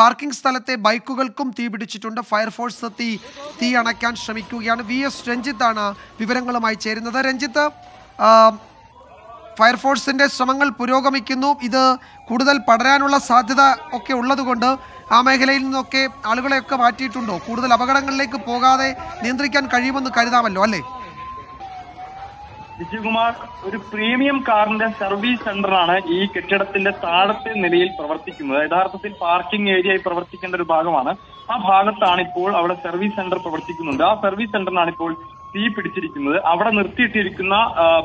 പാർക്കിംഗ് സ്ഥലത്തെ ബൈക്കുകൾക്കും തീ പിടിച്ചിട്ടുണ്ട് ഫയർഫോഴ്സ് എത്തി തീ അണയ്ക്കാൻ ശ്രമിക്കുകയാണ് വി എസ് ആണ് വിവരങ്ങളുമായി ചേരുന്നത് രഞ്ജിത്ത് ഫയർഫോഴ്സിന്റെ ശ്രമങ്ങൾ പുരോഗമിക്കുന്നു ഇത് കൂടുതൽ പടരാനുള്ള സാധ്യത ഒക്കെ ഉള്ളതുകൊണ്ട് ആ മേഖലയിൽ നിന്നൊക്കെ ആളുകളെയൊക്കെ മാറ്റിയിട്ടുണ്ടോ കൂടുതൽ അപകടങ്ങളിലേക്ക് പോകാതെ നിയന്ത്രിക്കാൻ കഴിയുമെന്ന് കരുതാമല്ലോ അല്ലേ വിജയകുമാർ ഒരു പ്രീമിയം കാറിന്റെ സർവീസ് സെന്ററാണ് ഈ കെട്ടിടത്തിന്റെ താഴത്തെ നിലയിൽ പ്രവർത്തിക്കുന്നത് യഥാർത്ഥത്തിൽ പാർക്കിംഗ് ഏരിയയായി പ്രവർത്തിക്കേണ്ട ഒരു ഭാഗമാണ് ആ ഭാഗത്താണ് ഇപ്പോൾ അവിടെ സർവീസ് സെന്റർ പ്രവർത്തിക്കുന്നുണ്ട് ആ സർവീസ് സെന്ററിനാണ് ഇപ്പോൾ തീ പിടിച്ചിരിക്കുന്നത് അവിടെ നിർത്തിയിട്ടിരിക്കുന്ന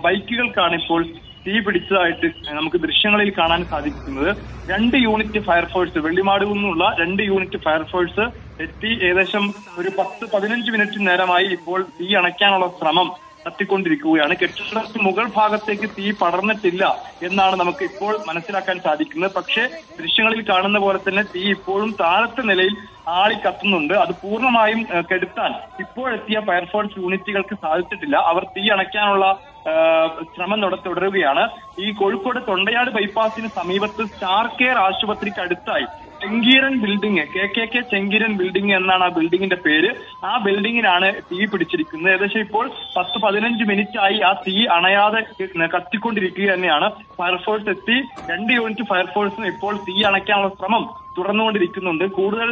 ബൈക്കുകൾക്കാണ് ഇപ്പോൾ തീ പിടിച്ചതായിട്ട് നമുക്ക് ദൃശ്യങ്ങളിൽ കാണാൻ സാധിക്കുന്നത് രണ്ട് യൂണിറ്റ് ഫയർഫോഴ്സ് വെള്ളിമാട് നിന്നുള്ള രണ്ട് യൂണിറ്റ് ഫയർഫോഴ്സ് എത്തി ഏകദേശം ഒരു പത്ത് പതിനഞ്ച് മിനിറ്റ് നേരമായി ഇപ്പോൾ തീ അണയ്ക്കാനുള്ള ശ്രമം കത്തിക്കൊണ്ടിരിക്കുകയാണ് കെട്ടിടത്തിന് മുകൾ ഭാഗത്തേക്ക് തീ പടർന്നിട്ടില്ല എന്നാണ് നമുക്ക് ഇപ്പോൾ മനസ്സിലാക്കാൻ സാധിക്കുന്നത് പക്ഷേ ദൃശ്യങ്ങളിൽ കാണുന്ന പോലെ തന്നെ തീ ഇപ്പോഴും താഴത്തെ നിലയിൽ ആളി കത്തുന്നുണ്ട് അത് പൂർണ്ണമായും കെടുത്താൻ ഇപ്പോഴെത്തിയ ഫയർഫോഴ്സ് യൂണിറ്റുകൾക്ക് സാധിച്ചിട്ടില്ല അവർ തീ അണയ്ക്കാനുള്ള ശ്രമം തുടരുകയാണ് ഈ കോഴിക്കോട് തൊണ്ടയാട് ബൈപ്പാസിന് സമീപത്ത് സ്റ്റാർ കെയർ ആശുപത്രിക്ക് അടുത്തായി Chenkeeran building K K K Chenkeeran building എന്നാണ് ആ ബിൽഡിങ്ങിന്റെ പേര് ആ ബിൽഡിങ്ങിനാണ് തീ പിടിച്ചിരിക്കുന്നത് ഏകദേശം ഇപ്പോൾ പത്ത് പതിനഞ്ച് മിനിറ്റ് ആയി ആ തീ അണയാതെ കത്തിക്കൊണ്ടിരിക്കുക തന്നെയാണ് ഫയർഫോഴ്സ് എത്തി രണ്ട് യൂണിറ്റ് ഫയർഫോഴ്സിന് ഇപ്പോൾ തീ അണയ്ക്കാനുള്ള ശ്രമം തുറന്നുകൊണ്ടിരിക്കുന്നുണ്ട് കൂടുതൽ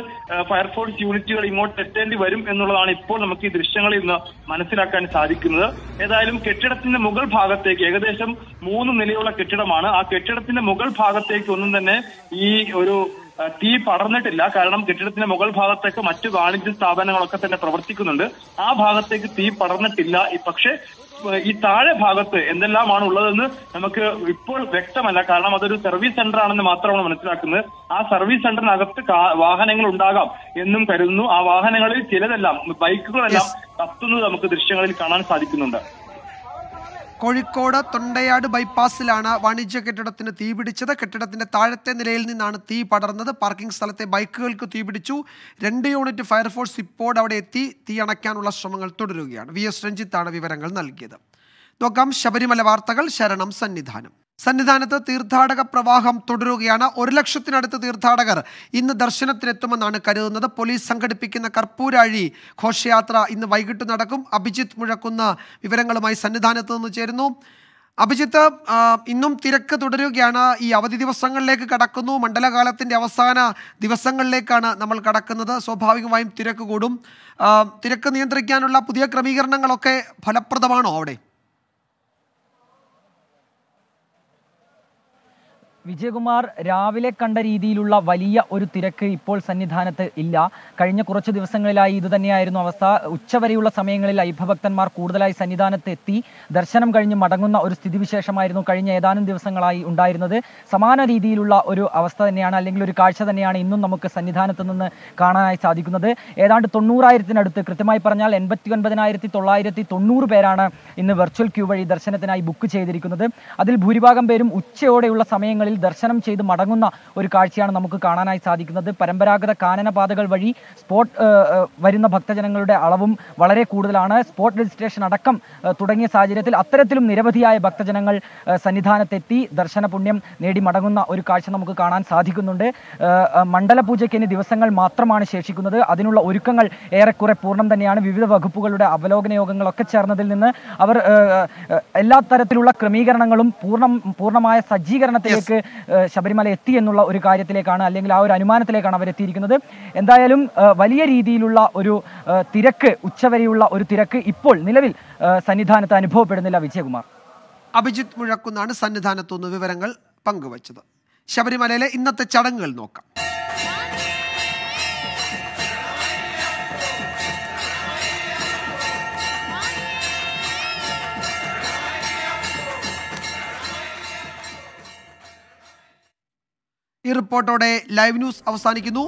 ഫയർഫോഴ്സ് യൂണിറ്റുകൾ ഇങ്ങോട്ട് എത്തേണ്ടി വരും എന്നുള്ളതാണ് ഇപ്പോൾ നമുക്ക് ഈ ദൃശ്യങ്ങളിൽ നിന്ന് മനസ്സിലാക്കാൻ സാധിക്കുന്നത് ഏതായാലും കെട്ടിടത്തിന്റെ മുകൾ ഭാഗത്തേക്ക് ഏകദേശം മൂന്ന് നിലയുള്ള കെട്ടിടമാണ് ആ കെട്ടിടത്തിന്റെ മുകൾ ഭാഗത്തേക്ക് ഒന്നും തന്നെ ഈ ഒരു തീ പടർന്നിട്ടില്ല കാരണം കെട്ടിടത്തിന്റെ മുകൾ ഭാഗത്തേക്ക് മറ്റു വാണിജ്യ സ്ഥാപനങ്ങളൊക്കെ തന്നെ പ്രവർത്തിക്കുന്നുണ്ട് ആ ഭാഗത്തേക്ക് തീ പടർന്നിട്ടില്ല പക്ഷേ ഈ താഴെ ഭാഗത്ത് എന്തെല്ലാമാണ് ഉള്ളതെന്ന് നമുക്ക് ഇപ്പോൾ വ്യക്തമല്ല കാരണം അതൊരു സർവീസ് സെന്റർ ആണെന്ന് മാത്രമാണ് മനസ്സിലാക്കുന്നത് ആ സർവീസ് സെന്ററിനകത്ത് വാഹനങ്ങൾ ഉണ്ടാകാം എന്നും കരുതുന്നു ആ വാഹനങ്ങളിൽ ചിലതെല്ലാം ബൈക്കുകളെല്ലാം കത്തുന്നത് നമുക്ക് ദൃശ്യങ്ങളിൽ കാണാൻ സാധിക്കുന്നുണ്ട് കോഴിക്കോട് തൊണ്ടയാട് ബൈപ്പാസിലാണ് വാണിജ്യ കെട്ടിടത്തിന് തീപിടിച്ചത് കെട്ടിടത്തിന്റെ താഴത്തെ നിലയിൽ നിന്നാണ് തീ പടർന്നത് പാർക്കിംഗ് സ്ഥലത്തെ ബൈക്കുകൾക്ക് തീപിടിച്ചു രണ്ട് യൂണിറ്റ് ഫയർഫോഴ്സ് ഇപ്പോൾ അവിടെ എത്തി തീ അണയ്ക്കാനുള്ള ശ്രമങ്ങൾ തുടരുകയാണ് വി എസ് രഞ്ജിത്താണ് വിവരങ്ങൾ നൽകിയത് നോക്കാം ശബരിമല വാർത്തകൾ ശരണം സന്നിധാനം സന്നിധാനത്ത് തീർത്ഥാടക പ്രവാഹം തുടരുകയാണ് ഒരു ലക്ഷത്തിനടുത്ത് തീർത്ഥാടകർ ഇന്ന് ദർശനത്തിനെത്തുമെന്നാണ് കരുതുന്നത് പോലീസ് സംഘടിപ്പിക്കുന്ന കർപ്പൂരാഴി ഘോഷയാത്ര ഇന്ന് വൈകിട്ട് നടക്കും അഭിജിത്ത് മുഴക്കുന്ന വിവരങ്ങളുമായി സന്നിധാനത്ത് നിന്ന് ചേരുന്നു അഭിജിത്ത് ഇന്നും തിരക്ക് തുടരുകയാണ് ഈ അവധി ദിവസങ്ങളിലേക്ക് കടക്കുന്നു മണ്ഡലകാലത്തിൻ്റെ അവസാന ദിവസങ്ങളിലേക്കാണ് നമ്മൾ കടക്കുന്നത് സ്വാഭാവികമായും തിരക്ക് കൂടും തിരക്ക് നിയന്ത്രിക്കാനുള്ള പുതിയ ക്രമീകരണങ്ങളൊക്കെ ഫലപ്രദമാണോ അവിടെ വിജയകുമാർ രാവിലെ കണ്ട രീതിയിലുള്ള വലിയ ഒരു തിരക്ക് ഇപ്പോൾ സന്നിധാനത്ത് ഇല്ല കഴിഞ്ഞ കുറച്ച് ദിവസങ്ങളിലായി ഇതുതന്നെയായിരുന്നു അവസ്ഥ ഉച്ചവരെയുള്ള സമയങ്ങളിൽ അയ്യഭക്തന്മാർ കൂടുതലായി സന്നിധാനത്ത് എത്തി ദർശനം കഴിഞ്ഞ് മടങ്ങുന്ന ഒരു സ്ഥിതിവിശേഷമായിരുന്നു കഴിഞ്ഞ ഏതാനും ദിവസങ്ങളായി ഉണ്ടായിരുന്നത് സമാന രീതിയിലുള്ള ഒരു അവസ്ഥ തന്നെയാണ് അല്ലെങ്കിൽ ഒരു കാഴ്ച തന്നെയാണ് ഇന്നും നമുക്ക് സന്നിധാനത്ത് നിന്ന് കാണാനായി സാധിക്കുന്നത് ഏതാണ്ട് തൊണ്ണൂറായിരത്തിനടുത്ത് കൃത്യമായി പറഞ്ഞാൽ എൺപത്തി ഒൻപതിനായിരത്തി തൊള്ളായിരത്തി തൊണ്ണൂറ് പേരാണ് ഇന്ന് വെർച്വൽ ക്യൂ വഴി ദർശനത്തിനായി ബുക്ക് ചെയ്തിരിക്കുന്നത് അതിൽ ഭൂരിഭാഗം പേരും ഉച്ചയോടെയുള്ള സമയങ്ങളിൽ ദർശനം ചെയ്ത് മടങ്ങുന്ന ഒരു കാഴ്ചയാണ് നമുക്ക് കാണാനായി സാധിക്കുന്നത് പരമ്പരാഗത കാനനപാതകൾ വഴി സ്പോട്ട് വരുന്ന ഭക്തജനങ്ങളുടെ അളവും വളരെ കൂടുതലാണ് സ്പോട്ട് രജിസ്ട്രേഷൻ അടക്കം തുടങ്ങിയ സാഹചര്യത്തിൽ അത്തരത്തിലും നിരവധിയായ ഭക്തജനങ്ങൾ സന്നിധാനത്തെത്തി ദർശന പുണ്യം നേടി മടങ്ങുന്ന ഒരു കാഴ്ച നമുക്ക് കാണാൻ സാധിക്കുന്നുണ്ട് മണ്ഡല പൂജയ്ക്ക് ഇനി ദിവസങ്ങൾ മാത്രമാണ് ശേഷിക്കുന്നത് അതിനുള്ള ഒരുക്കങ്ങൾ ഏറെക്കുറെ പൂർണ്ണം തന്നെയാണ് വിവിധ വകുപ്പുകളുടെ അവലോകന യോഗങ്ങളൊക്കെ ചേർന്നതിൽ നിന്ന് അവർ എല്ലാ തരത്തിലുള്ള ക്രമീകരണങ്ങളും പൂർണ്ണം പൂർണ്ണമായ സജ്ജീകരണത്തിലേക്ക് ശബരിമല എത്തി എന്നുള്ള ഒരു കാര്യത്തിലേക്കാണ് അല്ലെങ്കിൽ ആ ഒരു അനുമാനത്തിലേക്കാണ് അവരെത്തിയിരിക്കുന്നത് എന്തായാലും വലിയ രീതിയിലുള്ള ഒരു തിരക്ക് ഉച്ചവരെയുള്ള ഒരു തിരക്ക് ഇപ്പോൾ നിലവിൽ സന്നിധാനത്ത് അനുഭവപ്പെടുന്നില്ല വിജയകുമാർ അഭിജിത്ത് മുഴക്കുന്നാണ് സന്നിധാനത്തുനിന്ന് വിവരങ്ങൾ പങ്കുവച്ചത് ശബരിമലയിലെ ഇന്നത്തെ ചടങ്ങുകൾ നോക്കാം ഈ റിപ്പോർട്ടോടെ ലൈവ് ന്യൂസ് അവസാനിക്കുന്നു